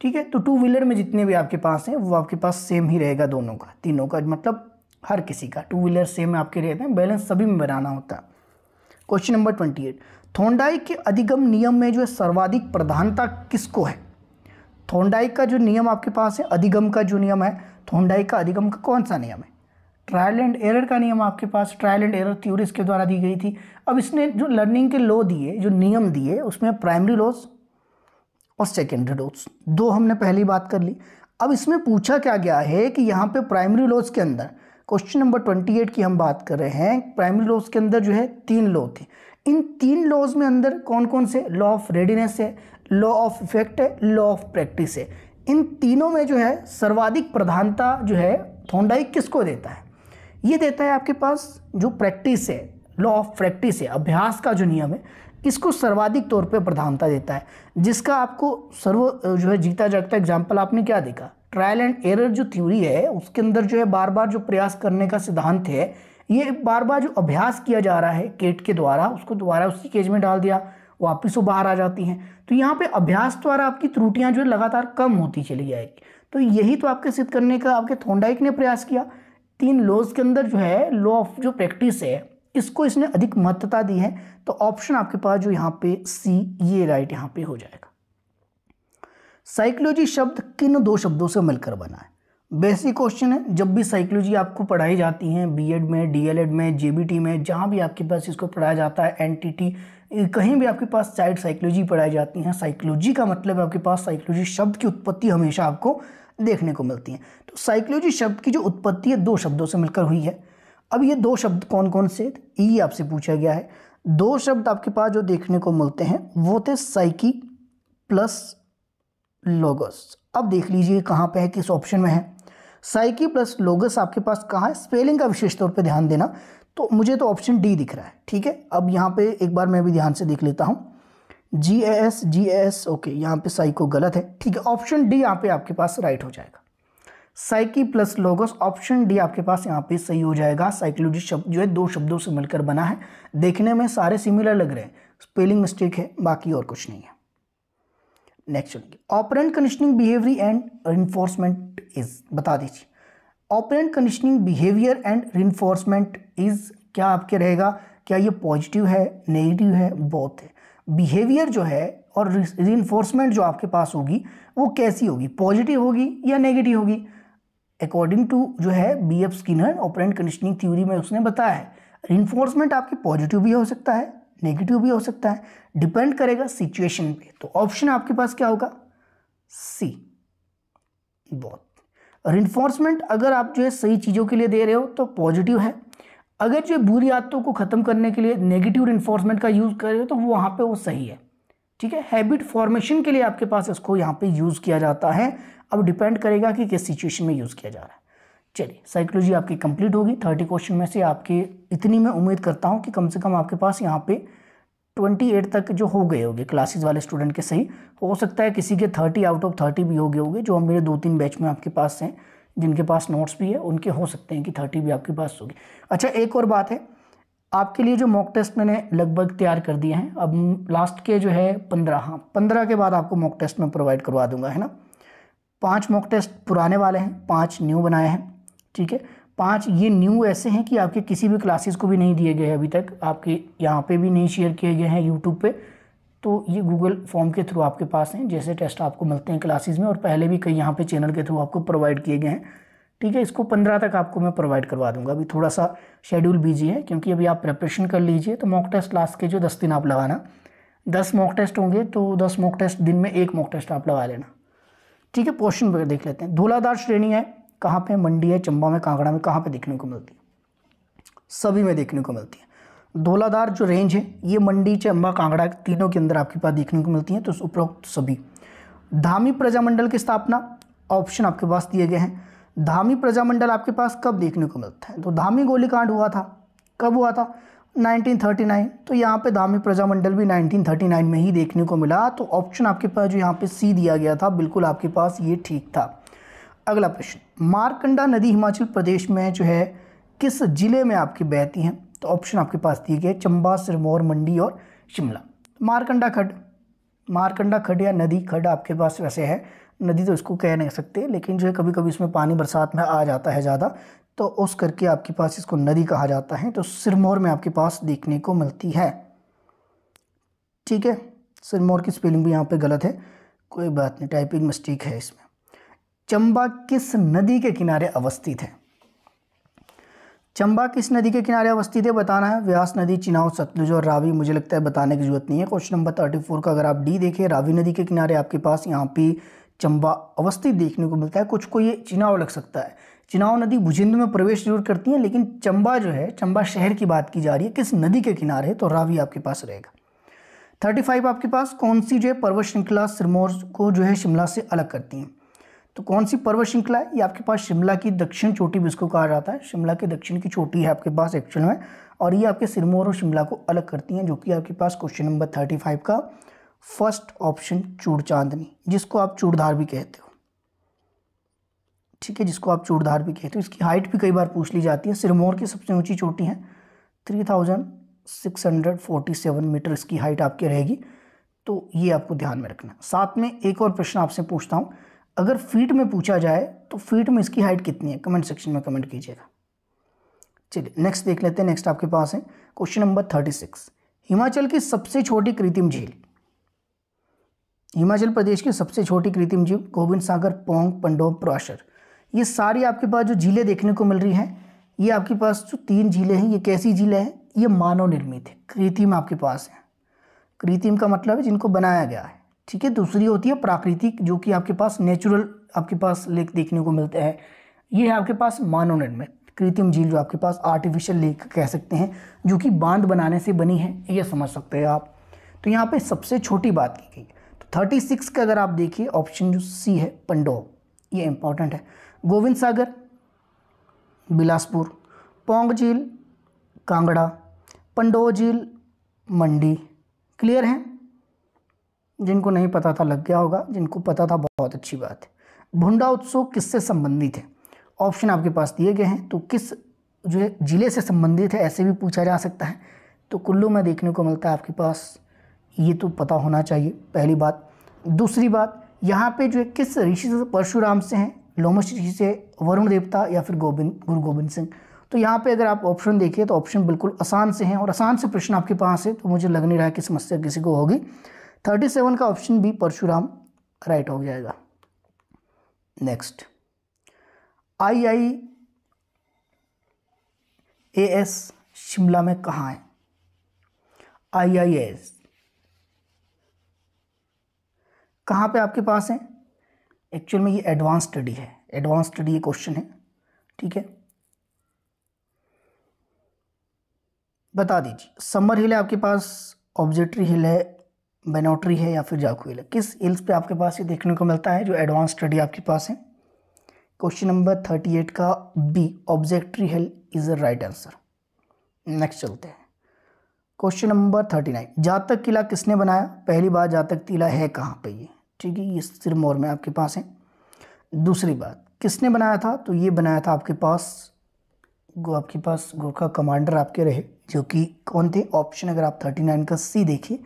ठीक है तो टू व्हीलर में जितने भी आपके पास हैं वो आपके पास सेम ही रहेगा दोनों का तीनों का मतलब हर किसी का टू व्हीलर सेम आपके रहते हैं बैलेंस सभी में बनाना होता है question number twenty eight Thorndike अधिगम नियम में जो है सर्वाधिक प्रधानता किसको है थोंडाई का जो नियम आपके पास है अधिगम का जो नियम है थोंडाई का अधिगम का कौन सा नियम है ट्रायल एंड एरर का नियम आपके पास ट्रायल एंड एरर थ्योरी इसके द्वारा दी गई थी अब इसने जो लर्निंग के लॉ दिए जो नियम दिए उसमें प्राइमरी लॉज और सेकेंडरी लॉज दो हमने पहली बात कर ली अब इसमें पूछा क्या गया है कि यहाँ पे प्राइमरी लॉज के अंदर क्वेश्चन नंबर ट्वेंटी एट की हम बात कर रहे हैं प्राइमरी लॉज के अंदर जो है तीन लॉ थे इन तीन लॉज में अंदर कौन कौन से लॉ ऑफ रेडीनेस है लॉ ऑफ इफेक्ट है लॉ ऑफ प्रैक्टिस है इन तीनों में जो है सर्वाधिक प्रधानता जो है थोंडाइक किसको देता है ये देता है आपके पास जो प्रैक्टिस है लॉ ऑफ प्रैक्टिस है अभ्यास का जो नियम है इसको सर्वाधिक तौर पे प्रधानता देता है जिसका आपको सर्व जो है जीता जागता एग्जाम्पल आपने क्या देखा ट्रायल एंड एरर जो थ्योरी है उसके अंदर जो है बार बार जो प्रयास करने का सिद्धांत है ये बार बार जो अभ्यास किया जा रहा है केट के द्वारा उसको दोबारा उसी केज में डाल दिया वापस वो बाहर आ जाती हैं तो यहाँ पे अभ्यास द्वारा आपकी त्रुटियाँ जो है लगातार कम होती चली जाएगी तो यही तो आपके सिद्ध करने का आपके थोंडाइक ने प्रयास किया तीन लॉज के अंदर जो है लॉ ऑफ जो प्रैक्टिस है इसको इसने अधिक महत्वता दी है तो ऑप्शन आपके पास जो यहाँ पे सी ये राइट यहाँ पे हो जाएगा साइकोलॉजी शब्द किन दो शब्दों से मिलकर बना है बेसिक क्वेश्चन है जब भी साइकोलॉजी आपको पढ़ाई जाती है बीएड में डीएलएड में जेबीटी में जहाँ भी आपके पास इसको पढ़ाया जाता है एनटीटी कहीं भी आपके पास चाइल्ड साइकोलॉजी पढ़ाई जाती हैं साइकोलॉजी का मतलब आपके पास साइकोलॉजी शब्द की उत्पत्ति हमेशा आपको देखने को मिलती है तो साइकोलॉजी शब्द की जो उत्पत्ति है दो शब्दों से मिलकर हुई है अब ये दो शब्द कौन कौन से ये आपसे पूछा गया है दो शब्द आपके पास जो देखने को मिलते हैं वो थे साइकी प्लस लोगस अब देख लीजिए कहाँ पे है किस ऑप्शन में है साइकी प्लस लोगस आपके पास कहाँ है स्पेलिंग का विशेष तौर पे ध्यान देना तो मुझे तो ऑप्शन डी दिख रहा है ठीक है अब यहाँ पे एक बार मैं भी ध्यान से देख लेता हूँ G A S G A S okay यहाँ पे साइको गलत है ठीक है ऑप्शन डी यहाँ पे आपके पास राइट हो जाएगा psyche plus logos option D आपके पास यहाँ पे सही हो जाएगा साइकोलॉजी शब्द जो है दो शब्दों से मिलकर बना है देखने में सारे सिमिलर लग रहे हैं स्पेलिंग मिस्टेक है बाकी और कुछ नहीं है नेक्स्ट चलेंगे operant conditioning behaviour and reinforcement is बता दीजिए operant conditioning behaviour and reinforcement is क्या आपके रहेगा क्या ये पॉजिटिव है नेगेटिव है बोथ है बिहेवियर जो है और री जो आपके पास होगी वो कैसी होगी पॉजिटिव होगी या नेगेटिव होगी अकॉर्डिंग टू जो है B F Skinner operant conditioning theory में उसने बताया है रिन्फोर्समेंट आपके पॉजिटिव भी हो सकता है नेगेटिव भी हो सकता है डिपेंड करेगा सिचुएशन पे तो ऑप्शन आपके पास क्या होगा सी बहुत रिन्फोर्समेंट अगर आप जो है सही चीज़ों के लिए दे रहे हो तो पॉजिटिव है अगर जो बुरी आदतों को ख़त्म करने के लिए नेगेटिव इन्फोर्समेंट का यूज़ करें तो वो वहाँ पे वो सही है ठीक है हैबिट फॉर्मेशन के लिए आपके पास इसको यहाँ पे यूज़ किया जाता है अब डिपेंड करेगा कि किस सिचुएशन में यूज़ किया जा रहा है चलिए साइकोलॉजी आपकी कंप्लीट होगी थर्टी क्वेश्चन में से आपके इतनी मैं उम्मीद करता हूँ कि कम से कम आपके पास यहाँ पे ट्वेंटी एट तक जो हो गए होंगे क्लासेस वाले स्टूडेंट के सही हो सकता है किसी के थर्टी आउट ऑफ थर्टी भी हो गए होंगे जो हम मेरे दो तीन बैच में आपके पास हैं जिनके पास नोट्स भी है उनके हो सकते हैं कि थर्टी भी आपके पास होगी अच्छा एक और बात है आपके लिए जो मॉक टेस्ट मैंने लगभग तैयार कर दिए हैं अब लास्ट के जो है पंद्रह हाँ पंद्रह के बाद आपको मॉक टेस्ट मैं प्रोवाइड करवा दूंगा है ना पांच मॉक टेस्ट पुराने वाले हैं पांच न्यू बनाए हैं ठीक है पांच ये न्यू ऐसे हैं कि आपके किसी भी क्लासेस को भी नहीं दिए गए अभी तक आपके यहाँ पे भी नहीं शेयर किए गए हैं यूट्यूब पे तो ये गूगल फॉर्म के थ्रू आपके पास हैं जैसे टेस्ट आपको मिलते हैं क्लासेस में और पहले भी कई यहाँ पे चैनल के थ्रू आपको प्रोवाइड किए गए हैं ठीक है इसको पंद्रह तक आपको मैं प्रोवाइड करवा दूंगा अभी थोड़ा सा शेड्यूल है क्योंकि अभी आप प्रेपरेशन कर लीजिए तो मॉक टेस्ट लास्ट के जो दस दिन आप लगाना दस मॉक टेस्ट होंगे तो दस मॉक टेस्ट दिन में एक मॉक टेस्ट आप लगा लेना ठीक है पोस्टन पर देख लेते हैं धूलाधार श्रेणी है कहाँ पर मंडी है चंबा में कांगड़ा में कहाँ पर देखने को मिलती है सभी में देखने को मिलती है धोलाधार जो रेंज है ये मंडी चंबा कांगड़ा तीनों के अंदर आपके पास देखने को मिलती हैं तो उपरोक्त सभी धामी प्रजामंडल की स्थापना ऑप्शन आपके पास दिए गए हैं धामी प्रजामंडल आपके पास कब देखने को मिलता है तो धामी गोलीकांड हुआ था कब हुआ था 1939 तो यहाँ पे धामी प्रजामंडल भी 1939 में ही देखने को मिला तो ऑप्शन आपके पास जो यहाँ पे सी दिया गया था बिल्कुल आपके पास ये ठीक था अगला प्रश्न मारकंडा नदी हिमाचल प्रदेश में जो है किस ज़िले में आपकी बहती हैं तो ऑप्शन आपके पास दिए गए चंबा सिरमौर मंडी और शिमला मारकंडा खड मारकंडा खड या नदी खड आपके पास वैसे है नदी तो इसको कह नहीं सकते लेकिन जो है कभी कभी इसमें पानी बरसात में आ जाता है ज़्यादा तो उस करके आपके पास इसको नदी कहा जाता है तो सिरमौर में आपके पास देखने को मिलती है ठीक है सिरमौर की स्पेलिंग भी यहाँ पे गलत है कोई बात नहीं टाइपिंग मिस्टेक है इसमें चंबा किस नदी के किनारे अवस्थित है चंबा किस नदी के किनारे अवस्थित है बताना है व्यास नदी चिनाव सतलुज और रावी मुझे लगता है बताने की जरूरत नहीं है क्वेश्चन नंबर थर्टी फोर का अगर आप डी देखें रावी नदी के किनारे आपके पास यहाँ पे चंबा अवस्थित देखने को मिलता है कुछ को ये चिनाव लग सकता है चिनाव नदी भुजिंद में प्रवेश जरूर करती है लेकिन चंबा जो है चंबा शहर की बात की जा रही है किस नदी के किनारे तो रावी आपके पास रहेगा थर्टी फाइव आपके पास कौन सी जो है पर्वत श्रृंखला सिरमौर को जो है शिमला से अलग करती हैं तो कौन सी पर्वत श्रृंखला है ये आपके पास शिमला की दक्षिण चोटी भी इसको कहा जाता है शिमला की दक्षिण की चोटी है आपके पास एक्चुअल में और ये आपके सिरमौर और शिमला को अलग करती हैं जो कि आपके पास क्वेश्चन नंबर थर्टी फाइव का फर्स्ट ऑप्शन चूड़ चांदनी जिसको आप चूड़धार भी कहते हो ठीक है जिसको आप चूड़धार भी कहते हो इसकी हाइट भी कई बार पूछ ली जाती है सिरमौर की सबसे ऊंची चोटी है three thousand six hundred forty seven metre इसकी हाइट आपकी रहेगी तो ये आपको ध्यान में रखना साथ में एक और प्रश्न आपसे पूछता हूँ अगर फीट में पूछा जाए तो फीट में इसकी हाइट कितनी है कमेंट सेक्शन में कमेंट कीजिएगा चलिए नेक्स्ट देख लेते हैं नेक्स्ट आपके पास है question number thirty six Himachal की सबसे छोटी कृत्रिम झील हिमाचल प्रदेश की सबसे छोटी कृत्रिम झील गोविंद सागर पोंग पंडोब प्राशर ये सारी आपके पास जो झीलें देखने को मिल रही हैं ये आपके पास जो तीन झीलें हैं ये कैसी झीलें हैं ये मानव निर्मित है कृत्रिम आपके पास है कृत्रिम का मतलब है जिनको बनाया गया है ठीक है दूसरी होती है प्राकृतिक जो कि आपके पास नेचुरल आपके पास लेक देखने को मिलते हैं ये है आपके पास मानव निर्मित कृत्रिम झील जो आपके पास आर्टिफिशियल लेक कह सकते हैं जो कि बांध बनाने से बनी है ये समझ सकते हैं आप तो यहाँ पे सबसे छोटी बात की गई तो थर्टी सिक्स का अगर आप देखिए ऑप्शन जो सी है पंडोव ये इंपॉर्टेंट है गोविंद सागर बिलासपुर पोंग झील कांगड़ा पंडो झील मंडी क्लियर हैं जिनको नहीं पता था लग गया होगा जिनको पता था बहुत अच्छी बात है भुंडा उत्सव किससे संबंधित है ऑप्शन आपके पास दिए गए हैं तो किस जो है ज़िले से संबंधित है ऐसे भी पूछा जा सकता है तो कुल्लू में देखने को मिलता है आपके पास ये तो पता होना चाहिए पहली बात दूसरी बात यहाँ पे जो है किस ऋषि से परशुराम से हैं लोमश ऋषि से वरुण देवता या फिर गोविंद गुरु गोविंद सिंह तो यहाँ पे अगर आप ऑप्शन देखिए तो ऑप्शन बिल्कुल आसान से हैं और आसान से प्रश्न आपके पास है तो मुझे लग नहीं रहा है कि समस्या किसी को होगी थर्टी सेवन का ऑप्शन बी परशुराम राइट हो जाएगा next I I A S Shimla में कहाँ है आई आई एस कहाँ पे आपके पास है एक्चुअल में ये एडवांस स्टडी है एडवांस स्टडी ये क्वेश्चन है ठीक है बता दीजिए समर हिल है आपके पास ऑब्जेक्ट्री हिल है बेनोट्री है या फिर जाकुल हिल किस हिल्स पे आपके पास ये देखने को मिलता है जो एडवांस स्टडी आपके पास है क्वेश्चन नंबर थर्टी एट का B observatory hill is a right answer next चलते हैं क्वेश्चन नंबर थर्टी नाइन जातक किला किसने बनाया पहली बार जातक किला है कहाँ पर ये ठीक है ये सिरमौर में आपके पास है दूसरी बात किसने बनाया था तो ये बनाया था आपके पास गो आपके पास गोरखा कमांडर आपके रहे जो कि कौन थे ऑप्शन अगर आप थर्टी नाइन का सी देखिए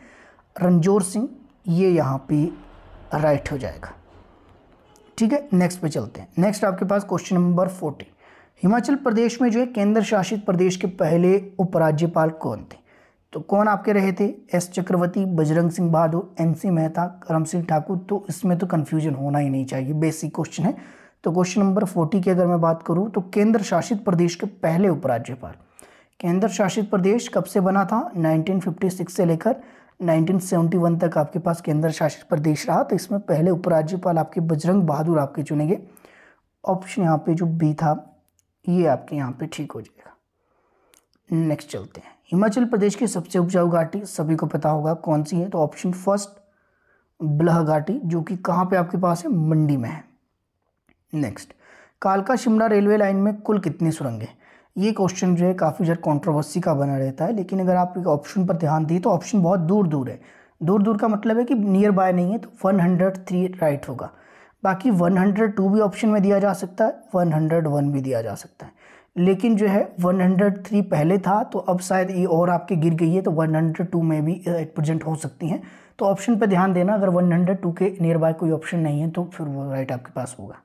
रंजोर सिंह ये यहाँ पे राइट हो जाएगा ठीक है नेक्स्ट पे चलते हैं नेक्स्ट आपके पास question number forty Himachal Pradesh में जो है केंद्र शासित प्रदेश के पहले उपराज्यपाल कौन थे तो कौन आपके रहे थे S Chakravarti Bajrang Singh Bahadur N C Mehta Karam Singh Thakur तो इसमें तो कन्फ्यूजन होना ही नहीं चाहिए बेसिक क्वेश्चन है तो क्वेश्चन नंबर फोर्टी की अगर मैं बात करूँ तो केंद्र शासित प्रदेश के पहले उपराज्यपाल केंद्र शासित प्रदेश कब से बना था 1956 से लेकर 1971 तक आपके पास केंद्र शासित प्रदेश रहा तो इसमें पहले उपराज्यपाल आपके बजरंग बहादुर आपके चुनेंगे ऑप्शन यहाँ पे जो बी था ये आपके यहाँ पे ठीक हो जाएगा नेक्स्ट चलते हैं हिमाचल प्रदेश की सबसे उपजाऊ घाटी सभी को पता होगा कौन सी है तो ऑप्शन फर्स्ट बलह घाटी जो कि कहाँ पे आपके पास है मंडी में है नेक्स्ट कालका शिमला रेलवे लाइन में कुल कितनी सुरंगें ये क्वेश्चन जो है काफ़ी ज़्यादा कंट्रोवर्सी का बना रहता है लेकिन अगर आप ऑप्शन पर ध्यान दें तो ऑप्शन बहुत दूर दूर है दूर दूर का मतलब है कि नियर बाय नहीं है तो वन हंड्रेड थ्री राइट होगा बाकी वन हंड्रेड टू भी ऑप्शन में दिया जा सकता है वन हंड्रेड वन भी दिया जा सकता है लेकिन जो है वन हंड्रेड थ्री पहले था तो अब शायद ये और आपके गिर गई है तो वन हंड्रेड टू में भी एट प्रजेंट हो सकती हैं तो ऑप्शन पर ध्यान देना अगर वन हंड्रेड टू के नियर बाय कोई ऑप्शन नहीं है तो फिर वो राइट आपके पास होगा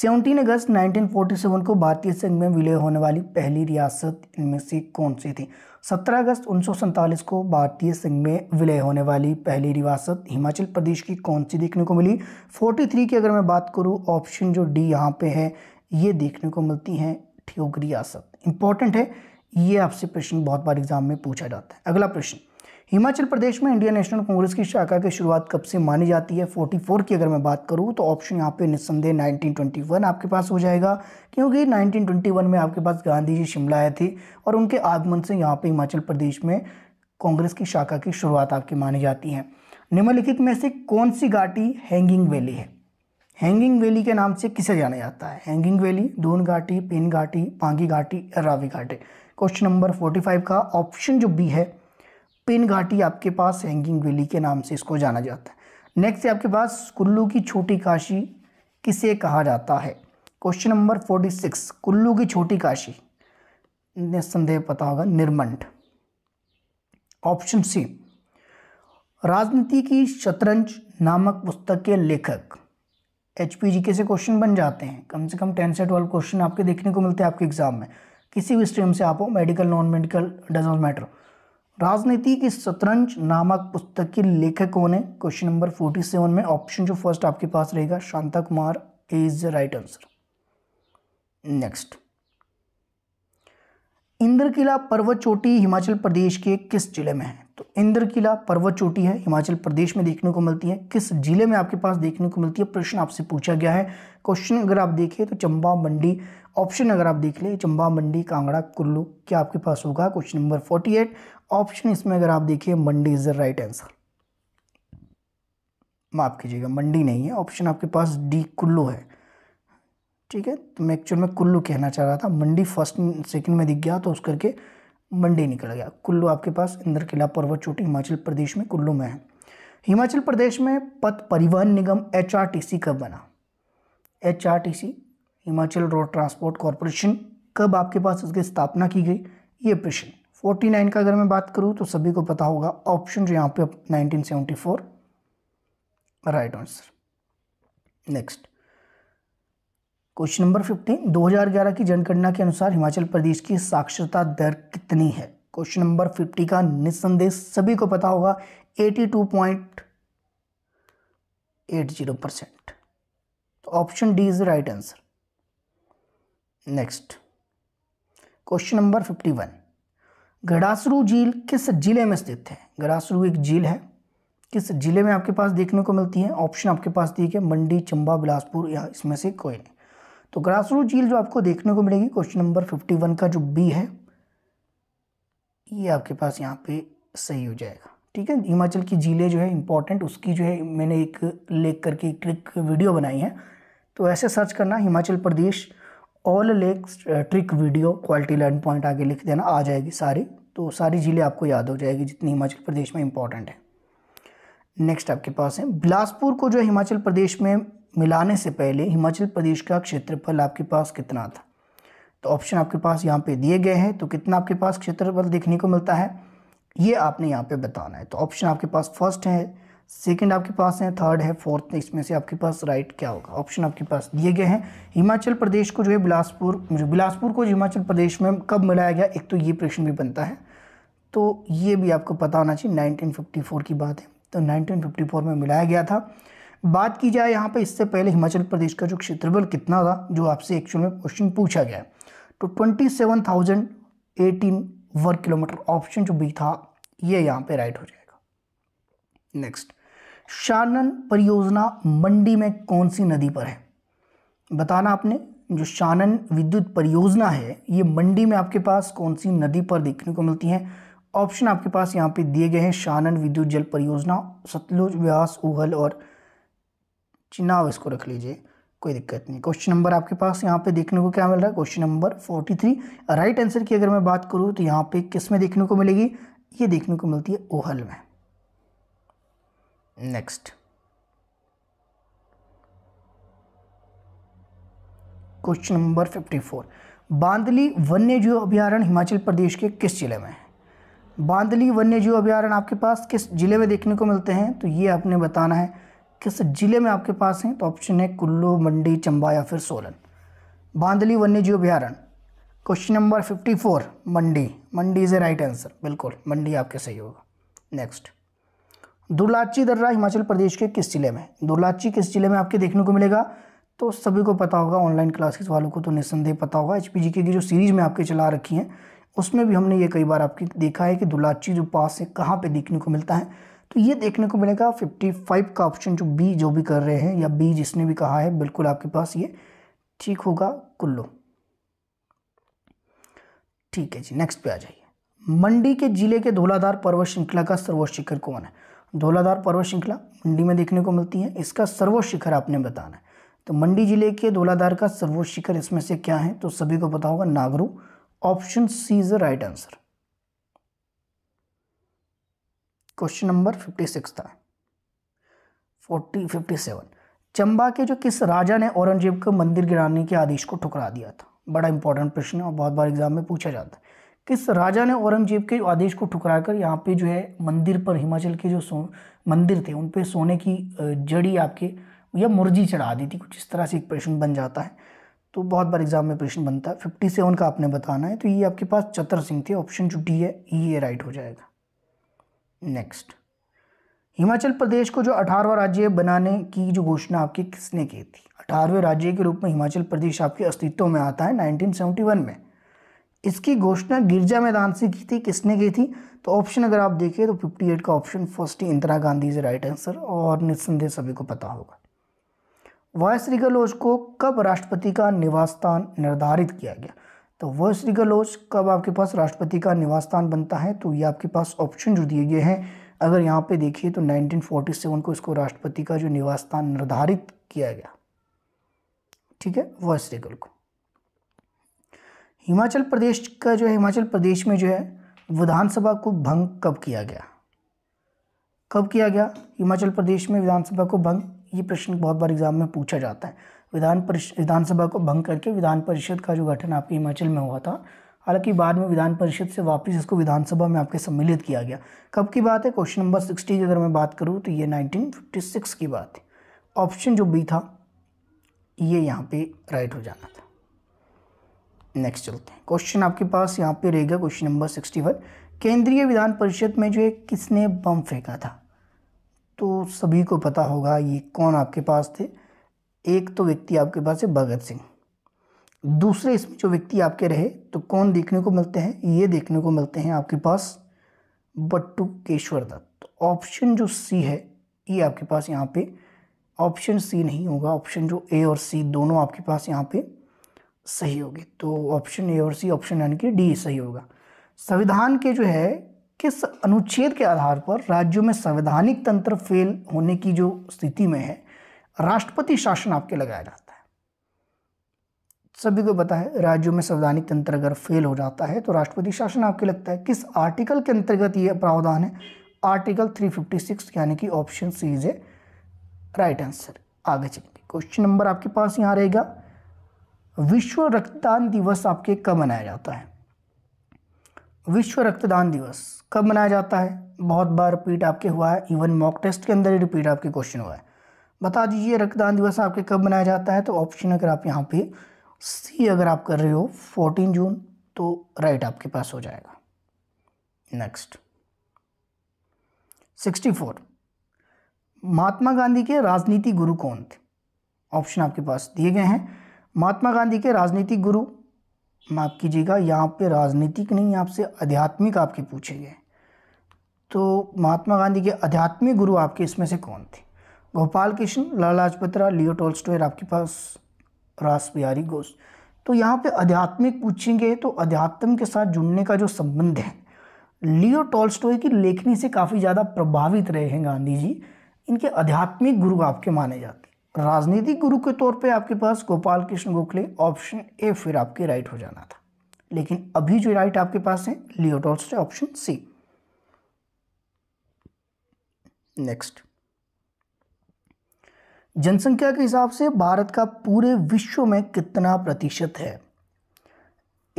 सेवनटीन अगस्त 1947 को भारतीय संघ में विलय होने वाली पहली रियासत इनमें से कौन सी थी 17 अगस्त उन्नीस को भारतीय संघ में विलय होने वाली पहली रियासत हिमाचल प्रदेश की कौन सी देखने को मिली 43 की अगर मैं बात करूँ ऑप्शन जो डी यहाँ पे है ये देखने को मिलती है ठियोग रियासत इंपॉर्टेंट है ये आपसे प्रश्न बहुत बार एग्जाम में पूछा जाता है अगला प्रश्न हिमाचल प्रदेश में इंडियन नेशनल कांग्रेस की शाखा की शुरुआत कब से मानी जाती है 44 की अगर मैं बात करूं तो ऑप्शन यहाँ पे निस्संदेह 1921 आपके पास हो जाएगा क्योंकि 1921 में आपके पास गांधी जी शिमला आए थे और उनके आगमन से यहाँ पे हिमाचल प्रदेश में कांग्रेस की शाखा की शुरुआत आपकी मानी जाती है निम्नलिखित में से कौन सी घाटी हैंगिंग वैली है हैंगिंग वैली के नाम से किसे जाना जाता है हैंगिंग वैली दून घाटी पिन घाटी पांगी घाटी रावी घाटी क्वेश्चन नंबर फोर्टी का ऑप्शन जो बी है पिन घाटी आपके पास हैंगिंग वैली के नाम से इसको जाना जाता है नेक्स्ट है आपके पास कुल्लू की छोटी काशी किसे कहा जाता है question number forty six Kullu की छोटी काशी संदेह पता होगा निर्मंड ऑप्शन सी राजनीति की शतरंज नामक पुस्तक के लेखक एच पी जी के से क्वेश्चन बन जाते हैं कम से कम टेन से ट्वेल्व क्वेश्चन आपके देखने को मिलते हैं आपके एग्जाम में किसी भी स्ट्रीम से आप हो medical non medical doesn't matter राजनीति की शतरंज नामक पुस्तक के लेखकों ने क्वेश्चन नंबर फोर्टी सेवन में ऑप्शन जो फर्स्ट आपके पास रहेगा Shanta Kumar is the right answer next Indra Kila पर्वत चोटी हिमाचल प्रदेश के किस जिले में है तो इंद्र किला पर्वत चोटी है हिमाचल प्रदेश में देखने को मिलती है किस जिले में आपके पास देखने को मिलती है प्रश्न आपसे पूछा गया है क्वेश्चन अगर आप देखें तो चंबा मंडी ऑप्शन अगर आप देख ले चंबा मंडी कांगड़ा कुल्लू क्या आपके पास होगा question number forty eight option इसमें अगर आप देखिए Mandi is the right answer माफ़ कीजिएगा मंडी नहीं है ऑप्शन आपके पास डी कुल्लू है ठीक है तो मैं एक्चुअल में कुल्लू कहना चाह रहा था मंडी फर्स्ट सेकंड में दिख गया तो उस करके मंडी निकल गया कुल्लू आपके पास इंद्र किला पर्वत चोटी हिमाचल प्रदेश में कुल्लू में है हिमाचल प्रदेश में पथ परिवहन निगम एच कब बना H Himachal road transport corporation कब आपके पास इसकी स्थापना की गई ये प्रश्न 49 का अगर मैं बात करूं तो सभी को पता होगा ऑप्शन यहाँ पे 1974 right answer next question number 15 2011 की जनगणना के अनुसार हिमाचल प्रदेश की साक्षरता दर कितनी है क्वेश्चन नंबर 50 का निस्संदेश सभी को पता होगा 82.80 परसेंट तो option D is right answer next question number 51 Gadasaru झील किस जिले में स्थित है गड़ासरू एक झील है किस जिले में आपके पास देखने को मिलती है ऑप्शन आपके पास दिए गए मंडी चंबा बिलासपुर या इसमें से कोई नहीं तो ग्रासरू झील जो आपको देखने को मिलेगी क्वेश्चन नंबर फिफ्टी वन का जो बी है ये आपके पास यहाँ पे सही हो जाएगा ठीक है हिमाचल की झीलें जो है इंपॉर्टेंट उसकी जो है मैंने एक लेख करके एक ट्रिक वीडियो बनाई है तो ऐसे सर्च करना Himachal Pradesh all lake trick video quality learn point आगे लिख देना आ जाएगी सारी तो सारी झीलें आपको याद हो जाएगी जितनी हिमाचल प्रदेश में इंपॉर्टेंट है नेक्स्ट आपके पास है बिलासपुर को जो हिमाचल प्रदेश में मिलाने से पहले हिमाचल प्रदेश का क्षेत्रफल आपके पास कितना था तो ऑप्शन आपके पास यहाँ पे दिए गए हैं तो कितना आपके पास क्षेत्रफल देखने को मिलता है ये आपने यहाँ पे बताना है तो ऑप्शन आपके पास फर्स्ट है सेकंड आपके पास है थर्ड है फोर्थ इसमें से आपके पास राइट क्या होगा ऑप्शन आपके पास दिए गए हैं हिमाचल प्रदेश को जो है बिलासपुर बिलासपुर को हिमाचल प्रदेश में कब मिलाया गया एक तो ये प्रश्न भी बनता है तो ये भी आपको पता होना चाहिए फोर की बात है तो फोर में मिलाया गया था बात की जाए यहाँ पर इससे पहले हिमाचल प्रदेश का जो क्षेत्रफल कितना था जो आपसे एक्चुअल में क्वेश्चन पूछा गया है तो ट्वेंटी सेवन थाउजेंड एटीन वर्ग किलोमीटर ऑप्शन जो बी था ये यहाँ पे राइट हो जाएगा नेक्स्ट शानन परियोजना मंडी में कौन सी नदी पर है बताना आपने जो शानन विद्युत परियोजना है ये मंडी में आपके पास कौन सी नदी पर देखने को मिलती है ऑप्शन आपके पास यहाँ पे दिए गए हैं शानन विद्युत जल परियोजना सतलुज व्यास उहल और चिनाव इसको रख लीजिए कोई दिक्कत नहीं क्वेश्चन नंबर आपके पास यहाँ पे देखने को क्या मिल रहा है question number forty three right answer की अगर मैं बात करूँ तो यहाँ पे किस में देखने को मिलेगी ये देखने को मिलती है ओहल में next question number fifty four Bandli वन्य जीव अभ्यारण्य हिमाचल प्रदेश के किस जिले में है बांदली वन्य जीव अभ्यारण्य आपके पास किस जिले में देखने को मिलते हैं तो ये आपने बताना है किस जिले में आपके पास हैं तो ऑप्शन है कुल्लू मंडी चंबा या फिर सोलन बांदली वन्य जीव अभ्यारण्य question number fifty four Mandi Mandi is a right answer बिल्कुल मंडी आपके सही होगा नेक्स्ट दुर्लाची दर्रा हिमाचल प्रदेश के किस ज़िले में दुर्लाची किस ज़िले में आपके देखने को मिलेगा तो सभी को पता होगा ऑनलाइन क्लासेस वालों को तो निसंदेह पता होगा एच पी की जो सीरीज़ में आपके चला रखी है उसमें भी हमने ये कई बार आपकी देखा है कि दुलाची जो पास है कहाँ पे देखने को मिलता है तो ये देखने को मिलेगा 55 का ऑप्शन जो बी जो भी कर रहे हैं या बी जिसने भी कहा है बिल्कुल आपके पास ये ठीक होगा कुल्लू ठीक है जी नेक्स्ट पे आ जाइए मंडी के जिले के धोलाधार पर्वत श्रृंखला का सर्वोच्च शिखर कौन है धौलाधार पर्वत श्रृंखला मंडी में देखने को मिलती है इसका सर्वोच्च शिखर आपने बताना है तो मंडी जिले के धौलाधार का सर्वोच्च शिखर इसमें से क्या है तो सभी को पता होगा Nagru option C is the right answer question number fifty six था फोर्टी फिफ्टी सेवन चंबा के जो किस राजा ने औरंगजेब को मंदिर गिराने के आदेश को ठुकरा दिया था बड़ा इंपॉर्टेंट प्रश्न है और बहुत बार एग्जाम में पूछा जाता है किस राजा ने औरंगजेब के आदेश को ठुकरा कर यहाँ पे जो है मंदिर पर हिमाचल के जो सो मंदिर थे उन पे सोने की जड़ी आपके या मुर्जी चढ़ा दी थी कुछ इस तरह से एक प्रश्न बन जाता है तो बहुत बार एग्जाम में प्रश्न बनता है फिफ्टी सेवन का आपने बताना है तो ये आपके पास चतर सिंह थे ऑप्शन जो डी है ये राइट हो जाएगा नेक्स्ट हिमाचल प्रदेश को जो अठारहवा राज्य बनाने की जो घोषणा आपकी किसने की थी अठारहवें राज्य के रूप में हिमाचल प्रदेश आपके अस्तित्व में आता है नाइनटीन में इसकी घोषणा गिरजा मैदान से की थी किसने की थी तो ऑप्शन अगर आप देखें तो 58 का ऑप्शन फर्स्ट ही Indira Gandhi is right answer और निस्संदेह सभी को पता होगा वायस रिगलोज को कब राष्ट्रपति का निवास स्थान निर्धारित किया गया तो वायस रिगलोज कब आपके पास राष्ट्रपति का निवास स्थान बनता है तो ये आपके पास ऑप्शन जो दिए गए हैं अगर यहाँ पे देखिए तो 1947 को इसको राष्ट्रपति का जो निवास स्थान निर्धारित किया गया ठीक है वायस रिगल को हिमाचल प्रदेश का जो है हिमाचल प्रदेश में जो है विधानसभा को भंग कब किया गया कब किया गया हिमाचल प्रदेश में विधानसभा को भंग ये प्रश्न बहुत बार एग्जाम में पूछा जाता है विधान परिषद विधानसभा को भंग करके विधान परिषद का जो गठन आपके हिमाचल में हुआ था हालांकि बाद में विधान परिषद से वापस इसको विधानसभा में आपके सम्मिलित किया गया कब की बात है क्वेश्चन नंबर सिक्सटी की अगर मैं बात करूँ तो ये नाइनटीन फिफ्टी सिक्स की बात है ऑप्शन जो बी था ये यहाँ पे राइट हो जाना था नेक्स्ट चलते हैं क्वेश्चन आपके पास यहाँ पे रहेगा क्वेश्चन नंबर सिक्सटी वन केंद्रीय विधान परिषद में जो है किसने बम फेंका था तो सभी को पता होगा ये कौन आपके पास थे एक तो व्यक्ति आपके पास है भगत सिंह दूसरे इसमें जो व्यक्ति आपके रहे तो कौन देखने को मिलते हैं ये देखने को मिलते हैं आपके पास बट्टू केशवर दत्त ऑप्शन तो जो सी है ये आपके पास यहाँ पे ऑप्शन सी नहीं होगा ऑप्शन जो ए और सी दोनों आपके पास यहाँ पे सही होगी तो ऑप्शन ए और सी ऑप्शन यानी कि डी सही होगा संविधान के जो है किस अनुच्छेद के आधार पर राज्यों में संवैधानिक तंत्र फेल होने की जो स्थिति में है राष्ट्रपति शासन आपके लगाया जाता है सभी को पता है राज्यों में संवैधानिक तंत्र अगर फेल हो जाता है तो राष्ट्रपति शासन आपके लगता है किस आर्टिकल के अंतर्गत ये प्रावधान है आर्टिकल 356 यानी कि option C is a right answer आगे चलेंगे क्वेश्चन नंबर आपके पास यहाँ रहेगा विश्व रक्तदान दिवस आपके कब मनाया जाता है विश्व रक्तदान दिवस कब मनाया जाता है बहुत बार रिपीट आपके हुआ है इवन मॉक टेस्ट के अंदर ही रिपीट आपके क्वेश्चन हुआ है बता दीजिए रक्तदान दिवस आपके कब मनाया जाता है तो ऑप्शन अगर आप यहाँ पे सी अगर आप कर रहे हो 14 जून तो राइट आपके पास हो जाएगा नेक्स्ट 64 महात्मा गांधी के राजनीति गुरु कौन थे ऑप्शन आपके पास दिए गए हैं महात्मा गांधी के राजनीतिक गुरु माफ़ कीजिएगा यहाँ पे राजनीतिक नहीं आपसे आध्यात्मिक आपके पूछे गए तो महात्मा गांधी के आध्यात्मिक गुरु आपके इसमें से कौन थे गोपाल कृष्ण लाल लाजपत राय लियो टोल्स्टोयर आपके पास रास बिहारी घोष तो यहाँ पे आध्यात्मिक पूछेंगे तो अध्यात्म के साथ जुड़ने का जो संबंध है लियो टोल्स्टोय की लेखनी से काफ़ी ज़्यादा प्रभावित रहे हैं गांधी जी इनके आध्यात्मिक गुरु आपके माने जाते हैं राजनीतिक गुरु के तौर पे आपके पास गोपाल कृष्ण गोखले ऑप्शन ए फिर आपके राइट हो जाना था लेकिन अभी जो राइट आपके पास है लियोटोल से ऑप्शन सी नेक्स्ट जनसंख्या के हिसाब से भारत का पूरे विश्व में कितना प्रतिशत है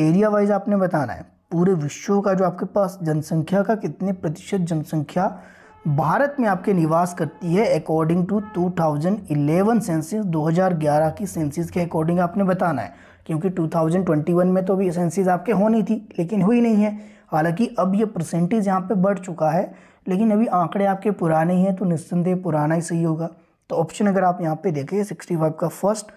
एरिया वाइज आपने बताना है पूरे विश्व का जो आपके पास जनसंख्या का कितने प्रतिशत जनसंख्या भारत में आपके निवास करती है अकॉर्डिंग टू 2011 सेंसिस 2011 की सेंसिस के अकॉर्डिंग आपने बताना है क्योंकि 2021 में तो भी सेंसिस आपके होनी थी लेकिन हुई नहीं है हालांकि अब ये परसेंटेज यहाँ पे बढ़ चुका है लेकिन अभी आंकड़े आपके पुराने ही हैं तो निस्संदेह पुराना ही सही होगा तो ऑप्शन अगर आप यहाँ पे देखें फाइव का first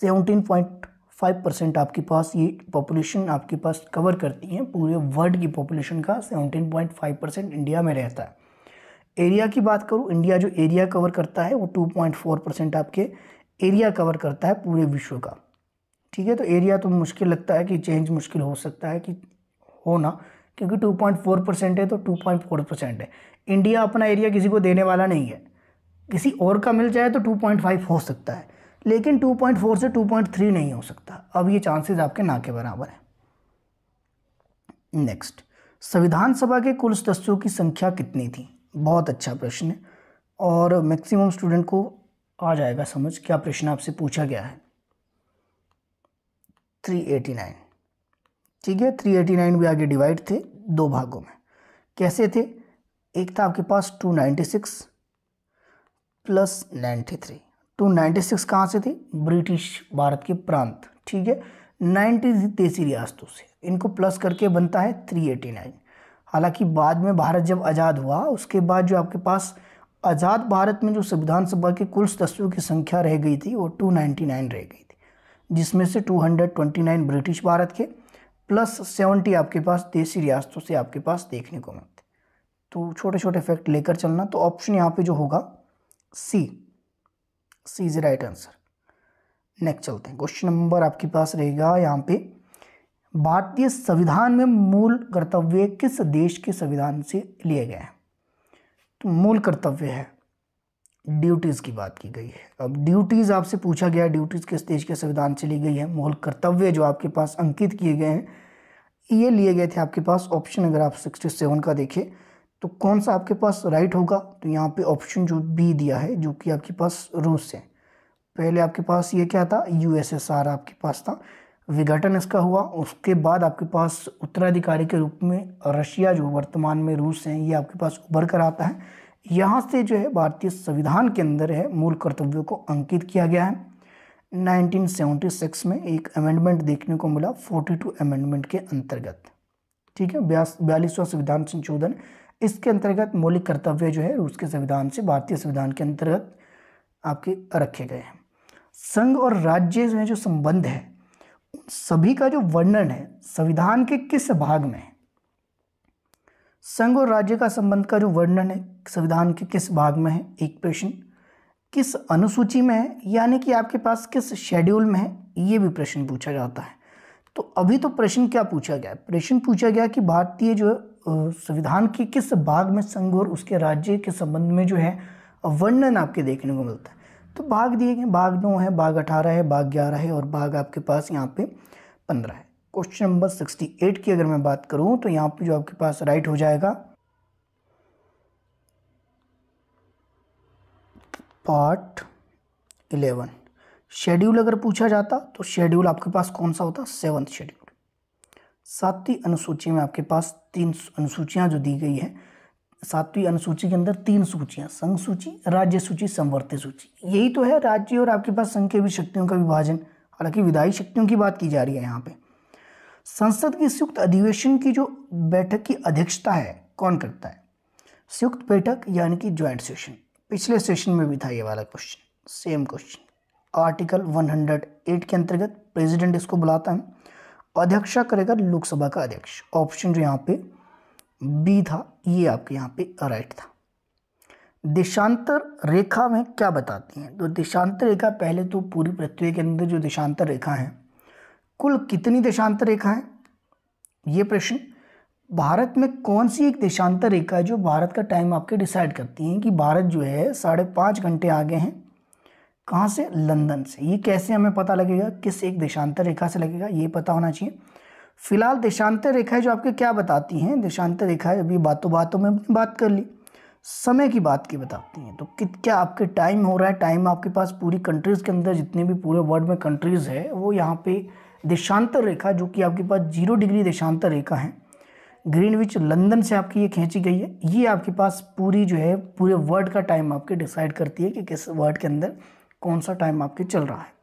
seventeen point five percent आपके पास ये पॉपुलेशन आपके पास कवर करती है पूरे वर्ल्ड की पॉपुलेशन का फाइव परसेंट इंडिया में रहता है एरिया की बात करूँ इंडिया जो एरिया कवर करता है वो 2.4 परसेंट आपके एरिया कवर करता है पूरे विश्व का ठीक है तो एरिया तो मुश्किल लगता है कि चेंज मुश्किल हो सकता है कि होना क्योंकि 2.4 परसेंट है तो 2.4 परसेंट है इंडिया अपना एरिया किसी को देने वाला नहीं है किसी और का मिल जाए तो 2.5 हो सकता है लेकिन 2.4 से 2.3 नहीं हो सकता अब ये चांसेस आपके ना के बराबर हैं नेक्स्ट संविधान सभा के कुल सदस्यों की संख्या कितनी थी बहुत अच्छा प्रश्न है और मैक्सिमम स्टूडेंट को आ जाएगा समझ क्या प्रश्न आपसे पूछा गया है 389 ठीक है 389 भी आगे डिवाइड थे दो भागों में कैसे थे एक था आपके पास 296 प्लस 93 296 कहाँ से थे ब्रिटिश भारत के प्रांत ठीक है 90 देसी रियासतों से इनको प्लस करके बनता है 389 हालांकि बाद में भारत जब आज़ाद हुआ उसके बाद जो आपके पास आज़ाद भारत में जो संविधान सभा के कुल सदस्यों की संख्या रह गई थी वो 299 रह गई थी जिसमें से 229 ब्रिटिश भारत के प्लस 70 आपके पास देसी रियासतों से आपके पास देखने को मिलते तो छोटे छोटे फैक्ट लेकर चलना तो ऑप्शन यहाँ पे जो होगा C C is right answer next चलते हैं क्वेश्चन नंबर आपके पास रहेगा यहाँ पे भारतीय संविधान में मूल कर्तव्य किस देश के संविधान से लिए गए हैं तो मूल कर्तव्य है ड्यूटीज़ की बात की गई है अब ड्यूटीज़ आपसे पूछा गया ड्यूटीज़ किस देश के संविधान से ली गई है मूल कर्तव्य जो आपके पास अंकित किए गए हैं ये लिए गए थे आपके पास ऑप्शन अगर आप सिक्सटी सेवन का देखें तो कौन सा आपके पास राइट होगा तो यहाँ पे ऑप्शन जो बी दिया है जो कि आपके पास रूस है पहले आपके पास ये क्या था यूएसएसआर आपके पास था विघटन इसका हुआ उसके बाद आपके पास उत्तराधिकारी के रूप में रशिया जो वर्तमान में रूस हैं ये आपके पास उभर कर आता है यहाँ से जो है भारतीय संविधान के अंदर है मूल कर्तव्यों को अंकित किया गया है 1976 में एक अमेंडमेंट देखने को मिला 42 अमेंडमेंट के अंतर्गत ठीक है बयालीसवां संविधान संशोधन इसके अंतर्गत मौलिक कर्तव्य जो है रूस के संविधान से भारतीय संविधान के अंतर्गत आपके रखे गए हैं संघ और राज्य में जो संबंध है सभी का जो वर्णन है संविधान के किस भाग में है संघ और राज्य का संबंध का जो वर्णन है संविधान के किस भाग में है एक प्रश्न किस अनुसूची में है यानी कि आपके पास किस शेड्यूल में है ये भी प्रश्न पूछा जाता है तो अभी तो प्रश्न क्या पूछा गया प्रश्न पूछा गया कि भारतीय जो संविधान के किस भाग में संघ और उसके राज्य के संबंध में जो है वर्णन आपके देखने को मिलता है तो भाग दिए गए भाग नौ है भाग अठारह है भाग ग्यारह है और भाग आपके पास यहाँ पे पंद्रह है क्वेश्चन नंबर सिक्सटी एट की अगर मैं बात करूँ तो यहाँ पे जो आपके पास राइट हो जाएगा पार्ट इलेवन शेड्यूल अगर पूछा जाता तो शेड्यूल आपके पास कौन सा होता सेवन्थ शेड्यूल सातवीं अनुसूची में आपके पास तीन अनुसूचियाँ जो दी गई हैं सातवीं अनुसूची के अंदर तीन सूचियां संघ सूची राज्य सूची संवर्त सूची यही तो है राज्य और आपके पास संघ के भी शक्तियों का विभाजन हालांकि विधायी शक्तियों की बात की जा रही है यहाँ पे संसद के संयुक्त अधिवेशन की जो बैठक की अध्यक्षता है कौन करता है संयुक्त बैठक यानी कि ज्वाइंट सेशन पिछले सेशन में भी था ये वाला question same question article one के अंतर्गत प्रेजिडेंट इसको बुलाता है अध्यक्षा करेगा लोकसभा का अध्यक्ष ऑप्शन जो यहाँ पे बी था ये आपके यहाँ पे राइट था देशांतर रेखा में क्या बताती हैं तो दिशांतर रेखा पहले तो पूरी पृथ्वी के अंदर जो देशांतर रेखा है कुल कितनी देशांतर रेखा है ये प्रश्न भारत में कौन सी एक देशांतर रेखा है जो भारत का टाइम आपके डिसाइड करती हैं कि भारत जो है साढ़े पाँच घंटे आगे हैं कहाँ से लंदन से ये कैसे हमें पता लगेगा किस एक देशांतर रेखा से लगेगा ये पता होना चाहिए फिलहाल देशांतर रेखाएं जो आपके क्या बताती हैं देशांतर रेखाएं अभी बातों बातों में बात कर ली समय की बात की बताती हैं तो कित क्या आपके टाइम हो रहा है टाइम आपके पास पूरी कंट्रीज़ के अंदर जितने भी पूरे वर्ल्ड में कंट्रीज़ है वो यहाँ पे देशांतर रेखा जो कि आपके पास जीरो डिग्री देशांतर रेखा है ग्रीनविच लंदन से आपकी ये खींची गई है ये आपके पास पूरी जो है पूरे वर्ल्ड का टाइम आपके डिसाइड करती है कि किस वर्ल्ड के अंदर कौन सा टाइम आपके चल रहा है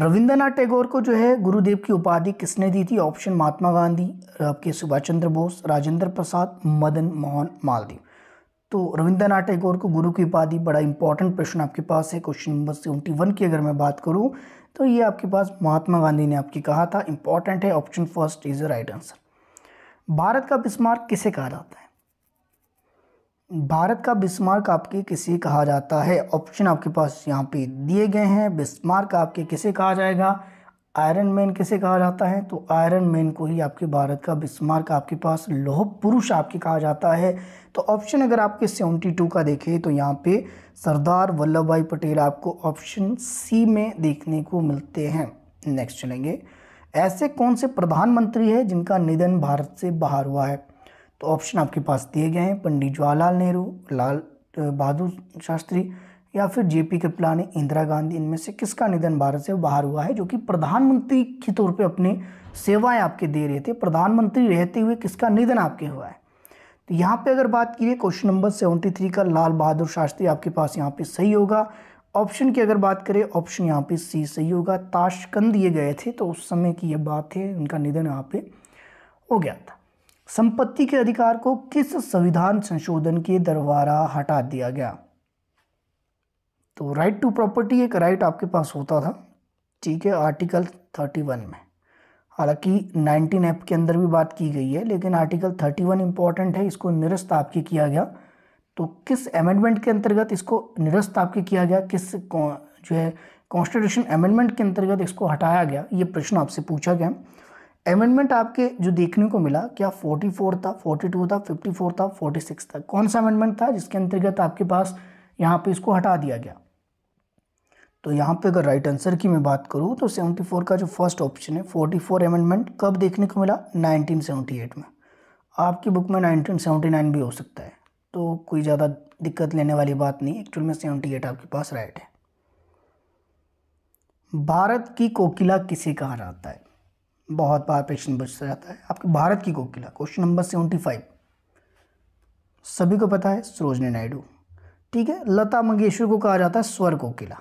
रविंद्रनाथ टैगोर को जो है गुरुदेव की उपाधि किसने दी थी ऑप्शन महात्मा गांधी आपके सुभाष चंद्र बोस राजेंद्र प्रसाद मदन मोहन मालदीव तो रविंद्रनाथ टैगोर को गुरु की उपाधि बड़ा इंपॉर्टेंट प्रश्न आपके पास है क्वेश्चन नंबर सेवेंटी वन की अगर मैं बात करूँ तो ये आपके पास महात्मा गांधी ने आपकी कहा था इंपॉर्टेंट है option first is the right answer Bharat का बिस्मार्क किसे कहा जाता है भारत का बिस्मार्क आपके किसे कहा जाता है ऑप्शन आपके पास यहाँ पे दिए गए हैं बिस्मार्क आपके किसे कहा जाएगा आयरन मैन किसे कहा जाता है तो आयरन मैन को ही आपके भारत का बिस्मार्क आपके पास लौह पुरुष आपके कहा जाता है तो ऑप्शन अगर आपके सेवेंटी टू का देखें तो यहाँ पे सरदार वल्लभ भाई पटेल आपको ऑप्शन सी में देखने को मिलते हैं नेक्स्ट चलेंगे ऐसे कौन से प्रधानमंत्री है जिनका निधन भारत से बाहर हुआ है तो ऑप्शन आपके पास दिए गए हैं पंडित जवाहरलाल नेहरू लाल बहादुर शास्त्री या फिर जे जेपी कृपलानी इंदिरा गांधी इनमें से किसका निधन भारत से बाहर हुआ है जो कि प्रधानमंत्री के तौर पे अपने सेवाएं आपके दे रहे थे प्रधानमंत्री रहते हुए किसका निधन आपके हुआ है तो यहाँ पे अगर बात करिए क्वेश्चन नंबर सेवेंटी थ्री का लाल बहादुर शास्त्री आपके पास यहाँ पे सही होगा ऑप्शन की अगर बात करें ऑप्शन यहाँ पे सी सही होगा ताशकंद दिए गए थे तो उस समय की यह बात है उनका निधन यहाँ पे हो गया था संपत्ति के अधिकार को किस संविधान संशोधन के द्वारा हटा दिया गया तो राइट टू प्रॉपर्टी एक राइट आपके पास होता था ठीक है आर्टिकल थर्टी वन में हालांकि 19 एप के अंदर भी बात की गई है लेकिन आर्टिकल 31 इंपॉर्टेंट है इसको निरस्त आपके किया गया तो किस अमेंडमेंट के अंतर्गत इसको निरस्त आपके किया गया किस जो है कॉन्स्टिट्यूशन अमेंडमेंट के अंतर्गत इसको हटाया गया ये प्रश्न आपसे पूछा गया अमेंडमेंट आपके जो देखने को मिला क्या 44 था 42 था 54 था 46 था कौन सा अमेंडमेंट था जिसके अंतर्गत आपके पास यहाँ पे इसको हटा दिया गया तो यहाँ पे अगर राइट आंसर की मैं बात करूँ तो 74 का जो फर्स्ट ऑप्शन है 44 अमेंडमेंट कब देखने को मिला 1978 में आपकी बुक में 1979 भी हो सकता है तो कोई ज़्यादा दिक्कत लेने वाली बात नहीं एक्चुअल में सेवेंटी आपके पास राइट है भारत की कोकिला किसे कहा जाता है बहुत बार प्रश्न बचता जाता है आपके भारत की कोकिला क्वेश्चन नंबर सेवेंटी फाइव सभी को पता है सरोजनी नायडू ठीक है लता मंगेशकर को कहा जाता है स्वर कोकिला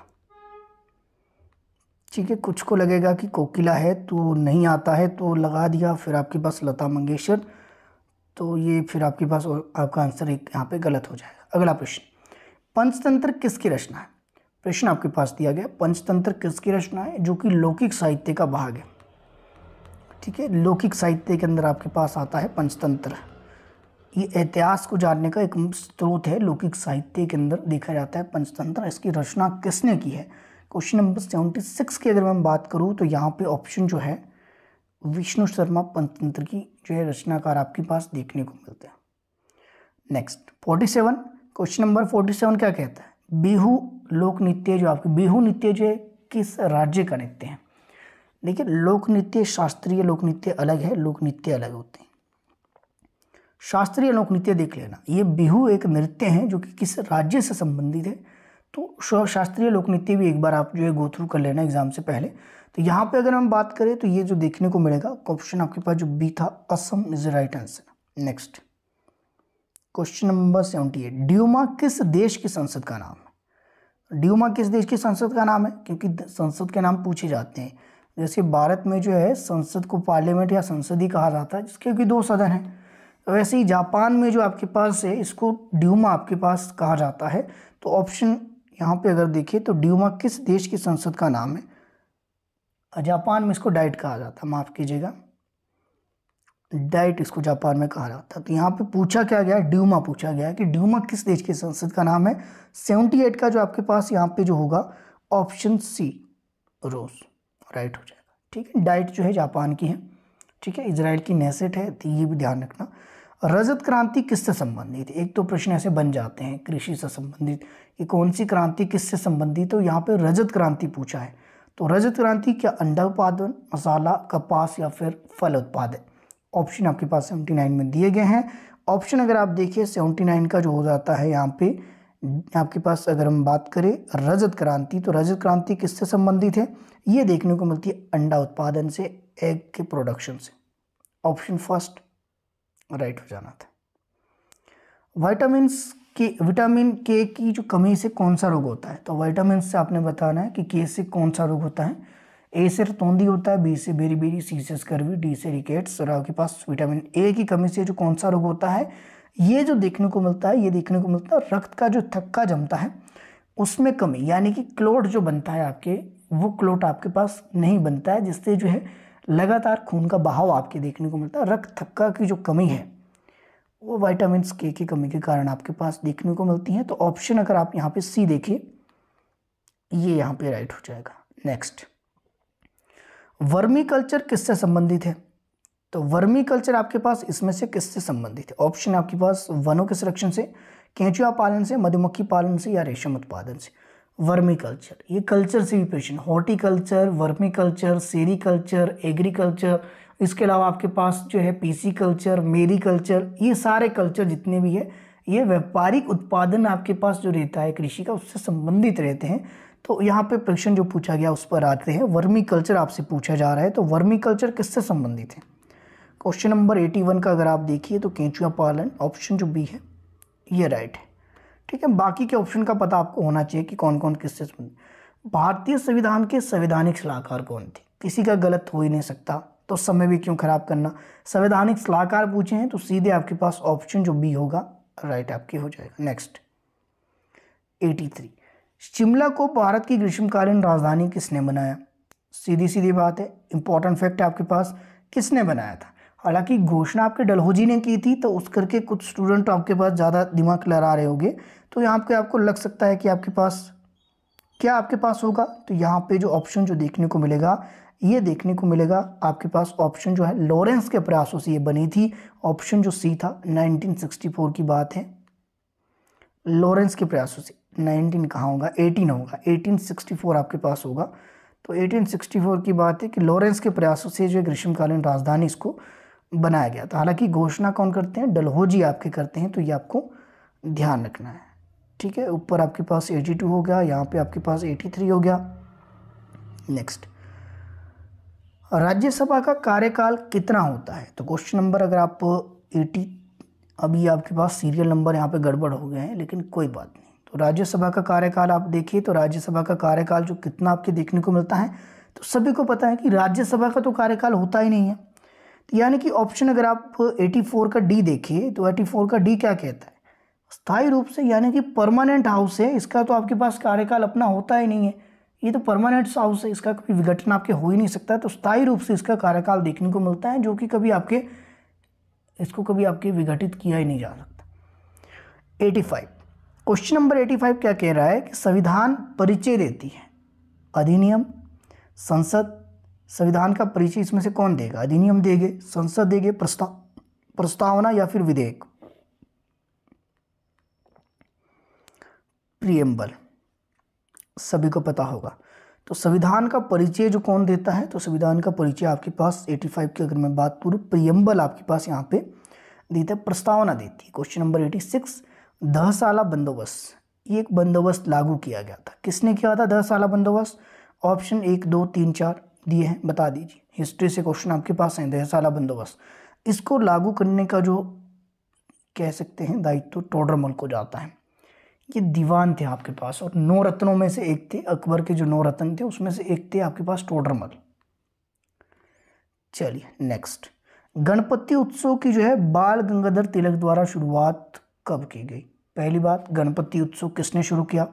ठीक है कुछ को लगेगा कि कोकिला है तो नहीं आता है तो लगा दिया फिर आपके पास लता मंगेशकर तो ये फिर आपके पास और आपका आंसर एक यहाँ पे गलत हो जाएगा अगला प्रश्न पंचतंत्र किसकी रचना है प्रश्न आपके पास दिया गया पंचतंत्र किसकी रचना है जो कि लौकिक साहित्य का भाग है ठीक है लौकिक साहित्य के अंदर आपके पास आता है पंचतंत्र ये इतिहास को जानने का एक स्रोत है लौकिक साहित्य के अंदर देखा जाता है पंचतंत्र इसकी रचना किसने की है क्वेश्चन नंबर सेवेंटी सिक्स की अगर मैं बात करूँ तो यहाँ पे ऑप्शन जो है विष्णु शर्मा पंचतंत्र की जो है रचनाकार आपके पास देखने को मिलते हैं next forty seven question number forty seven क्या कहता है बिहू लोक नृत्य जो आपके बिहू नृत्य जो है किस राज्य का नृत्य है लेकिन लोक नृत्य शास्त्रीय लोक नृत्य अलग है लोक नृत्य अलग होते हैं शास्त्रीय लोक नृत्य देख लेना ये बिहू एक नृत्य है जो कि किस राज्य से संबंधित है तो शास्त्रीय लोक नृत्य भी एक बार आप जो है गो थ्रू कर लेना एग्जाम से पहले तो यहाँ पे अगर हम बात करें तो ये जो देखने को मिलेगा ऑप्शन आपके पास जो बी था Assam is right answer next question number seventy eight Duma किस देश की संसद का नाम है ड्यूमा किस देश की संसद का नाम है क्योंकि संसद के नाम पूछे जाते हैं जैसे भारत में जो है संसद को पार्लियामेंट या ही कहा जाता है जिसके कि दो सदन हैं तो वैसे ही जापान में जो आपके पास है इसको ड्यूमा आपके पास कहा जाता है तो ऑप्शन यहाँ पे अगर देखिए तो ड्यूमा किस देश की संसद का नाम है जापान में इसको डाइट कहा जाता है माफ़ कीजिएगा डाइट इसको जापान में कहा जाता है तो यहाँ पे पूछा क्या गया ड्यूमा पूछा गया कि ड्यूमा किस देश की संसद का नाम है सेवेंटी एट का जो आपके पास यहाँ पे जो होगा ऑप्शन सी रोज़ राइट हो जाएगा ठीक है डाइट जो है जापान की है ठीक है इसराइल की नेसेट है तो ये भी ध्यान रखना रजत क्रांति किससे संबंधित एक तो प्रश्न ऐसे बन जाते हैं कृषि से संबंधित ये कौन सी क्रांति किससे संबंधित तो यहाँ पे रजत क्रांति पूछा है तो रजत क्रांति क्या अंडा उत्पादन मसाला कपास या फिर फल उत्पादन ऑप्शन आपके पास सेवेंटी नाइन में दिए गए हैं ऑप्शन अगर आप देखिए सेवेंटी नाइन का जो हो जाता है यहाँ पे आपके पास अगर हम बात करें रजत क्रांति तो रजत क्रांति किससे संबंधित है ये देखने को मिलती है अंडा उत्पादन से एग के प्रोडक्शन से ऑप्शन फर्स्ट राइट हो जाना था वाइटामिन के विटामिन के की जो कमी से कौन सा रोग होता है तो वाइटामिन से आपने बताना है कि के से कौन सा रोग होता है ए से रतौंदी होता है बी से बेरी बेरी सी से स्कर्वी डी से रिकेट्स और आपके पास विटामिन ए की कमी से जो कौन सा रोग होता है ये जो देखने को मिलता है ये देखने को मिलता है रक्त का जो थक्का जमता है उसमें कमी यानी कि क्लोट जो बनता है आपके वो क्लोट आपके पास नहीं बनता है जिससे जो है लगातार खून का बहाव आपके देखने को मिलता है रक्त थक्का की जो कमी है वो वाइटामिन के की कमी के कारण आपके पास देखने को मिलती है तो ऑप्शन अगर आप यहाँ पे सी देखिए ये यहाँ पे राइट हो जाएगा नेक्स्ट वर्मी कल्चर किससे संबंधित है तो वर्मी कल्चर आपके पास इसमें से किससे संबंधित है ऑप्शन आपके पास वनों के संरक्षण से केंचुआ पालन से मधुमक्खी पालन से या रेशम उत्पादन से वर्मी कल्चर ये कल्चर से भी प्रश्न horticulture vermiculture sericulture agriculture इसके अलावा आपके पास जो है पीसी कल्चर मेरी कल्चर ये सारे कल्चर जितने भी है ये व्यापारिक उत्पादन आपके पास जो रहता है कृषि का उससे संबंधित रहते हैं तो यहाँ पे प्रश्न जो पूछा गया उस पर आते हैं वर्मी कल्चर आपसे पूछा जा रहा है तो वर्मी कल्चर किससे संबंधित है क्वेश्चन नंबर एटी वन का अगर आप देखिए तो केंचुआ पालन ऑप्शन जो बी है ये राइट है ठीक है बाकी के ऑप्शन का पता आपको होना चाहिए कि कौन कौन किससे संबंधित भारतीय संविधान के संवैधानिक सलाहकार कौन थे किसी का गलत हो ही नहीं सकता तो समय भी क्यों खराब करना संवैधानिक सलाहकार पूछे हैं तो सीधे आपके पास ऑप्शन जो बी होगा राइट आपके हो जाएगा नेक्स्ट 83 शिमला को भारत की ग्रीष्मकालीन राजधानी किसने बनाया सीधी सीधी बात है इंपॉर्टेंट फैक्ट आपके पास किसने बनाया था हालांकि घोषणा आपके डलहौजी ने की थी तो उस करके कुछ स्टूडेंट आपके पास ज़्यादा दिमाग लहरा रहे होंगे तो यहाँ पे आपको लग सकता है कि आपके पास क्या आपके पास होगा तो यहाँ पे जो ऑप्शन जो देखने को मिलेगा ये देखने को मिलेगा आपके पास ऑप्शन जो है लॉरेंस के प्रयासों से ये बनी थी ऑप्शन जो सी था नाइनटीन की बात है लॉरेंस के प्रयासों से नाइनटीन कहाँ होगा एटीन होगा एटीन आपके पास होगा तो 1864 की बात है कि लॉरेंस के प्रयासों से जो ग्रीष्मकालीन राजधानी इसको बनाया गया था तो हालांकि घोषणा कौन करते हैं डलहोजी आपके करते हैं तो ये आपको ध्यान रखना है ठीक है ऊपर आपके पास 82 हो गया यहाँ पे आपके पास 83 हो गया नेक्स्ट राज्यसभा का कार्यकाल कितना होता है तो क्वेश्चन नंबर अगर आप 80 अभी आपके पास सीरियल नंबर यहाँ पे गड़बड़ हो गए हैं लेकिन कोई बात नहीं तो राज्यसभा का कार्यकाल आप देखिए तो राज्यसभा का कार्यकाल जो कितना आपके देखने को मिलता है तो सभी को पता है कि राज्यसभा का तो कार्यकाल होता ही नहीं है यानी कि ऑप्शन अगर आप 84 का डी देखिए तो 84 का डी क्या कहता है स्थायी रूप से यानी कि परमानेंट हाउस है इसका तो आपके पास कार्यकाल अपना होता ही नहीं है ये तो परमानेंट हाउस है इसका कभी विघटन आपके हो ही नहीं सकता तो स्थायी रूप से इसका कार्यकाल देखने को मिलता है जो कि कभी आपके इसको कभी आपके विघटित किया ही नहीं जा सकता 85 क्वेश्चन नंबर 85 क्या कह रहा है कि संविधान परिचय देती है अधिनियम संसद संविधान का परिचय इसमें से कौन देगा अधिनियम देगे संसद देगे प्रस्ताव प्रस्तावना या फिर विधेयक प्रियम्बल सभी को पता होगा तो संविधान का परिचय जो कौन देता है तो संविधान का परिचय आपके पास 85 की अगर मैं बात करूँ प्रियम्बल आपके पास यहाँ पे देता है प्रस्तावना देती है क्वेश्चन नंबर 86 दह साला बंदोबस्त ये एक बंदोबस्त लागू किया गया था किसने किया था दह साला बंदोबस्त ऑप्शन एक दो तीन चार दिए हैं बता दीजिए हिस्ट्री से क्वेश्चन आपके पास हैं दहशाला बंदोबस्त इसको लागू करने का जो कह सकते हैं दायित्व तो टोडरमल को जाता है ये दीवान थे आपके पास और नौ रत्नों में से एक थे अकबर के जो नौ रत्न थे उसमें से एक थे आपके पास टोडरमल चलिए नेक्स्ट गणपति उत्सव की जो है बाल गंगाधर तिलक द्वारा शुरुआत कब की गई पहली बात गणपति उत्सव किसने शुरू किया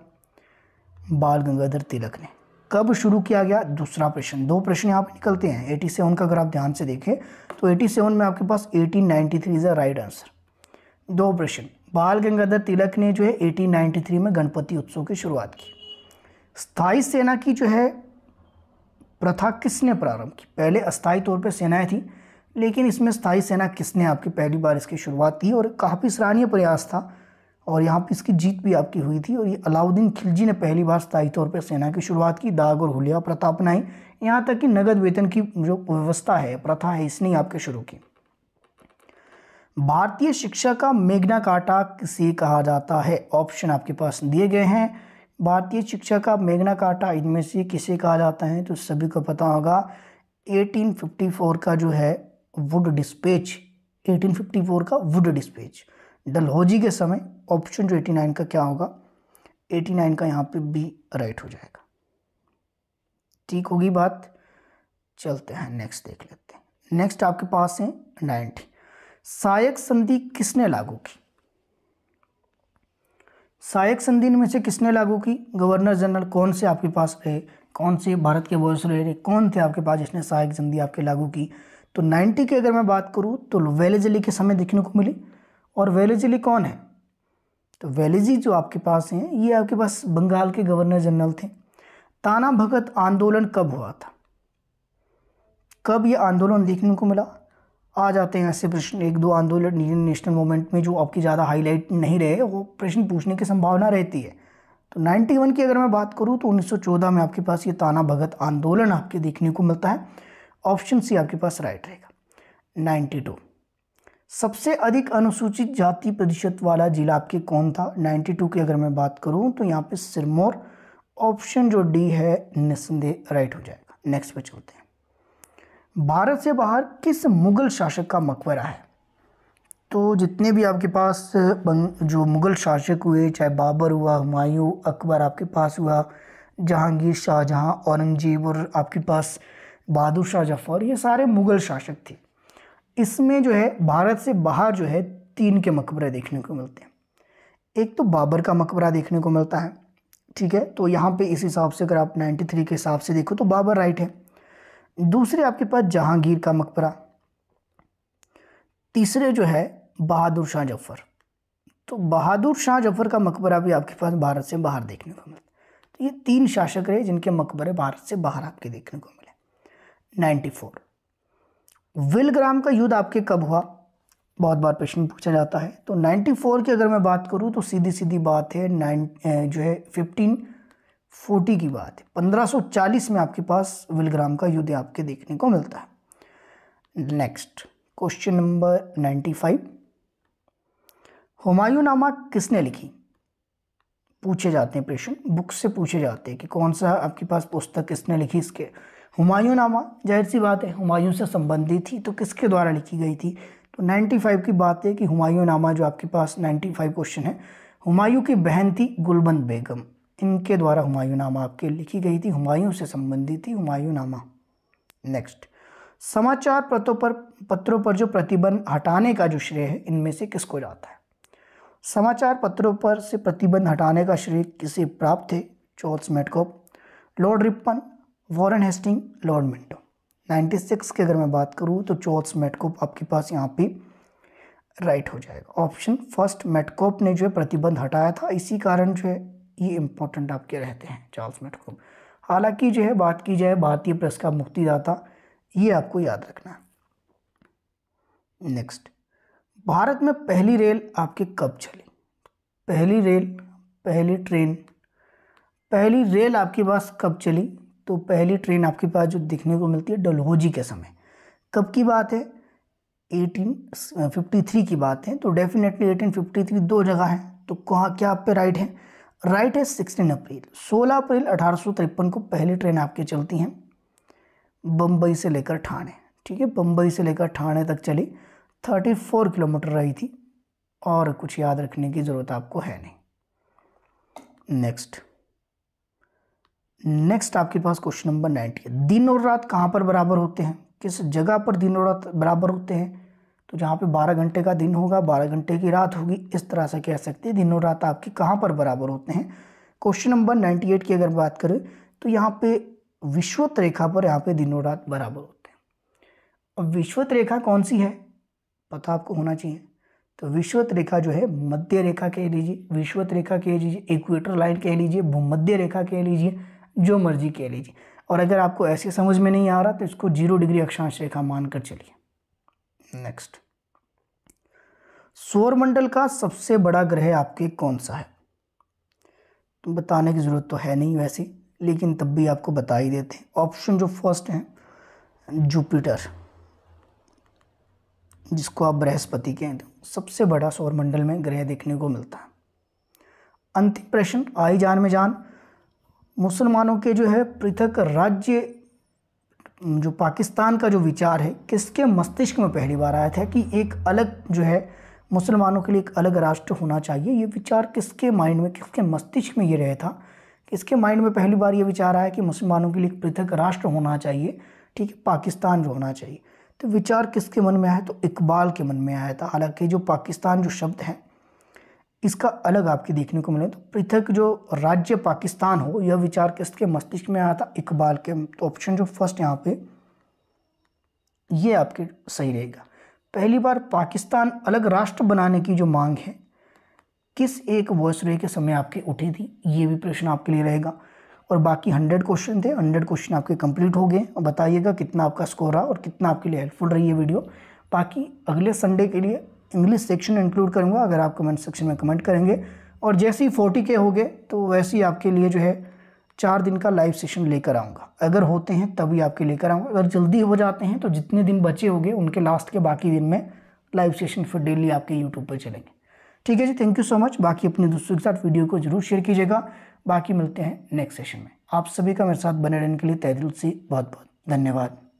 बाल गंगाधर तिलक ने कब शुरू किया गया दूसरा प्रश्न दो प्रश्न यहाँ निकलते हैं एटी सेवन का अगर आप ध्यान से देखें तो एटी सेवन में आपके पास eighteen three is a right answer दो प्रश्न बाल गंगाधर तिलक ने जो है एटीन थ्री में गणपति उत्सव की शुरुआत की स्थायी सेना की जो है प्रथा किसने प्रारंभ की पहले अस्थायी तौर पर सेनाएँ थी लेकिन इसमें स्थायी सेना किसने आपकी पहली बार इसकी शुरुआत की और काफ़ी सराहनीय प्रयास था और यहाँ पर इसकी जीत भी आपकी हुई थी और ये अलाउद्दीन खिलजी ने पहली बार स्थायी तौर पर सेना की शुरुआत की दाग और हुलिया प्रथा अपनाई यहाँ तक कि नगद वेतन की जो व्यवस्था है प्रथा है इसने आपके शुरू की भारतीय शिक्षा का मेघना काटा किसे कहा जाता है ऑप्शन आपके पास दिए गए हैं भारतीय शिक्षा का मेघना काटा इनमें से किसे कहा जाता है तो सभी को पता होगा 1854 का जो है वुड डिस्पेच 1854 का वुड डिस्पेच डलहौजी के समय ऑप्शन जो 89 का क्या होगा 89 का यहाँ पे बी राइट हो जाएगा ठीक होगी बात चलते हैं नेक्स्ट देख लेते हैं नेक्स्ट आपके पास है 90 सहायक संधि किसने लागू की सहायक संधि में से किसने लागू की गवर्नर जनरल कौन से आपके पास रहे कौन से भारत के वॉयस रहे कौन थे आपके पास जिसने सहायक संधि आपके लागू की तो 90 की अगर मैं बात करूँ तो वेलेजली के समय देखने को मिली और वेलेजली कौन है तो वेलेजी जो आपके पास हैं ये आपके पास बंगाल के गवर्नर जनरल थे ताना भगत आंदोलन कब हुआ था कब ये आंदोलन देखने को मिला आ जाते हैं ऐसे प्रश्न एक दो आंदोलन इंडियन नेशनल मूवमेंट में जो आपकी ज़्यादा हाईलाइट नहीं रहे वो प्रश्न पूछने की संभावना रहती है तो 91 की अगर मैं बात करूँ तो 1914 में आपके पास ये ताना भगत आंदोलन आपके देखने को मिलता है ऑप्शन सी आपके पास राइट रहेगा टू सबसे अधिक अनुसूचित जाति प्रतिशत वाला जिला आपके कौन था 92 की अगर मैं बात करूं तो यहाँ पे सिरमौर ऑप्शन जो डी है निस्संदेह राइट हो जाएगा नेक्स्ट पे चलते हैं भारत से बाहर किस मुग़ल शासक का मकबरा है तो जितने भी आपके पास जो मुग़ल शासक हुए चाहे बाबर हुआ हुमायूं अकबर आपके पास हुआ जहांगीर शाहजहाँ औरंगजेब और आपके पास बहादुर शाह जफ़र ये सारे मुग़ल शासक थे इसमें जो है भारत से बाहर जो है तीन के मकबरे देखने को मिलते हैं एक तो बाबर का मकबरा देखने को मिलता है ठीक है तो यहाँ पे इस हिसाब से अगर आप 93 के हिसाब से देखो तो बाबर राइट है दूसरे आपके पास जहांगीर का मकबरा तीसरे जो है बहादुर शाह जफर तो बहादुर शाह जफर का मकबरा भी आपके पास भारत से बाहर देखने को मिलता है तो ये तीन शासक रहे जिनके मकबरे भारत से बाहर आपके देखने को मिले फोर विलग्राम का युद्ध आपके कब हुआ बहुत बार प्रश्न पूछा जाता है तो 94 की अगर मैं बात करूँ तो सीधी सीधी बात है नाइन जो है फिफ्टीन फोर्टी की बात है पंद्रह में आपके पास विलग्राम का युद्ध आपके देखने को मिलता है नेक्स्ट क्वेश्चन नंबर 95 हुमायूं नामा किसने लिखी पूछे जाते हैं प्रश्न बुक से पूछे जाते हैं कि कौन सा आपके पास पुस्तक किसने लिखी इसके हुमायूं नामा जाहिर सी बात है हुमायूं से संबंधित थी तो किसके द्वारा लिखी गई थी तो 95 की बात है कि हुमायूं नामा जो आपके पास 95 क्वेश्चन है हुमायूं की बहन थी गुलबंद बेगम इनके द्वारा हुमायूं नामा आपके लिखी गई थी हुमायूं से संबंधित थी हुमायूं नामा नेक्स्ट समाचार पत्रों पर पत्रों पर जो प्रतिबंध हटाने का जो श्रेय है इनमें से किसको जाता है समाचार पत्रों पर से प्रतिबंध हटाने का श्रेय किसे प्राप्त थे Charles Metcalfe Lord Ripon Warren Hastings Lord Minto 96 की अगर मैं बात करूँ तो चौथ मेटकोप आपके पास यहाँ पे राइट हो जाएगा ऑप्शन फर्स्ट मेटकोप ने जो है प्रतिबंध हटाया था इसी कारण जो है ये इम्पोर्टेंट आपके रहते हैं चार्ल्स मेटकोप हालांकि जो है बात की जाए भारतीय प्रेस का मुक्तिदाता ये आपको याद रखना है नेक्स्ट भारत में पहली रेल आपके कब चली पहली रेल पहली ट्रेन पहली रेल आपके पास कब चली तो पहली ट्रेन आपके पास जो दिखने को मिलती है डलहौजी के समय कब की बात है 1853 की बात है तो डेफिनेटली 1853 दो जगह है तो कहाँ क्या आप पे राइट है राइट है 16 अप्रैल 16 अप्रैल अठारह को पहली ट्रेन आपके चलती हैं बम्बई से लेकर ठाणे ठीक है बम्बई से लेकर ठाणे तक चली 34 किलोमीटर रही थी और कुछ याद रखने की ज़रूरत आपको है नहीं नेक्स्ट नेक्स्ट आपके पास क्वेश्चन नंबर नाइन्टी है दिन और रात कहाँ पर बराबर होते हैं किस जगह पर दिन और रात बराबर होते हैं तो जहाँ पे 12 घंटे का दिन होगा 12 घंटे की रात होगी इस तरह से कह सकते हैं दिन और रात आपके कहाँ पर बराबर होते हैं क्वेश्चन नंबर 98 की अगर बात करें तो यहाँ पे विश्वत रेखा पर यहाँ पे दिन और रात बराबर होते हैं अब विश्वत रेखा कौन सी है पता आपको होना चाहिए तो विश्वत रेखा जो है मध्य रेखा कह लीजिए विश्वत रेखा कह लीजिए इक्वेटर लाइन कह लीजिए भूमध्य रेखा कह लीजिए जो मर्जी कह लीजिए और अगर आपको ऐसे समझ में नहीं आ रहा तो इसको जीरो डिग्री अक्षांश रेखा मानकर चलिए नेक्स्ट सौरमंडल का सबसे बड़ा ग्रह आपके कौन सा है तो बताने की ज़रूरत तो है नहीं वैसे लेकिन तब भी आपको बता ही देते हैं ऑप्शन जो फर्स्ट है जुपिटर जिसको आप बृहस्पति कहते हो सबसे बड़ा सौरमंडल में ग्रह देखने को मिलता है अंतिम प्रश्न आई जान में जान मुसलमानों के जो है पृथक राज्य जो पाकिस्तान का जो विचार है किसके मस्तिष्क में पहली बार आया था कि एक अलग जो है मुसलमानों के लिए एक अलग राष्ट्र होना चाहिए ये विचार किसके माइंड में किसके मस्तिष्क में ये रहा था किसके माइंड में पहली बार ये विचार आया कि मुसलमानों के लिए एक पृथक राष्ट्र होना चाहिए ठीक है पाकिस्तान जो होना चाहिए तो विचार किसके मन में आया तो इकबाल के मन में आया था हालांकि जो पाकिस्तान जो शब्द हैं इसका अलग आपके देखने को मिले तो पृथक जो राज्य पाकिस्तान हो यह विचार किसके मस्तिष्क में आया था इकबाल के तो ऑप्शन जो फर्स्ट यहाँ पे ये आपके सही रहेगा पहली बार पाकिस्तान अलग राष्ट्र बनाने की जो मांग है किस एक वॉयसरे के समय आपके उठी थी ये भी प्रश्न आपके लिए रहेगा और बाकी हंड्रेड क्वेश्चन थे हंड्रेड क्वेश्चन आपके कंप्लीट हो गए और बताइएगा कितना आपका स्कोर रहा और कितना आपके लिए हेल्पफुल रही है वीडियो बाकी अगले संडे के लिए इंग्लिश सेक्शन इंक्लूड करूँगा अगर आप कमेंट सेक्शन में कमेंट करेंगे और जैसे ही फोर्टी के हो गए तो वैसे ही आपके लिए जो है चार दिन का लाइव सेशन लेकर आऊँगा अगर होते हैं तभी आपके लेकर आऊँगा अगर जल्दी हो जाते हैं तो जितने दिन बचे होंगे उनके लास्ट के बाकी दिन में लाइव सेशन फिर डेली आपके यूट्यूब पर चलेंगे ठीक है जी थैंक यू सो मच बाकी अपने दोस्तों के साथ वीडियो को जरूर शेयर कीजिएगा बाकी मिलते हैं नेक्स्ट सेशन में आप सभी का मेरे साथ बने रहने के लिए तहदिल से बहुत बहुत धन्यवाद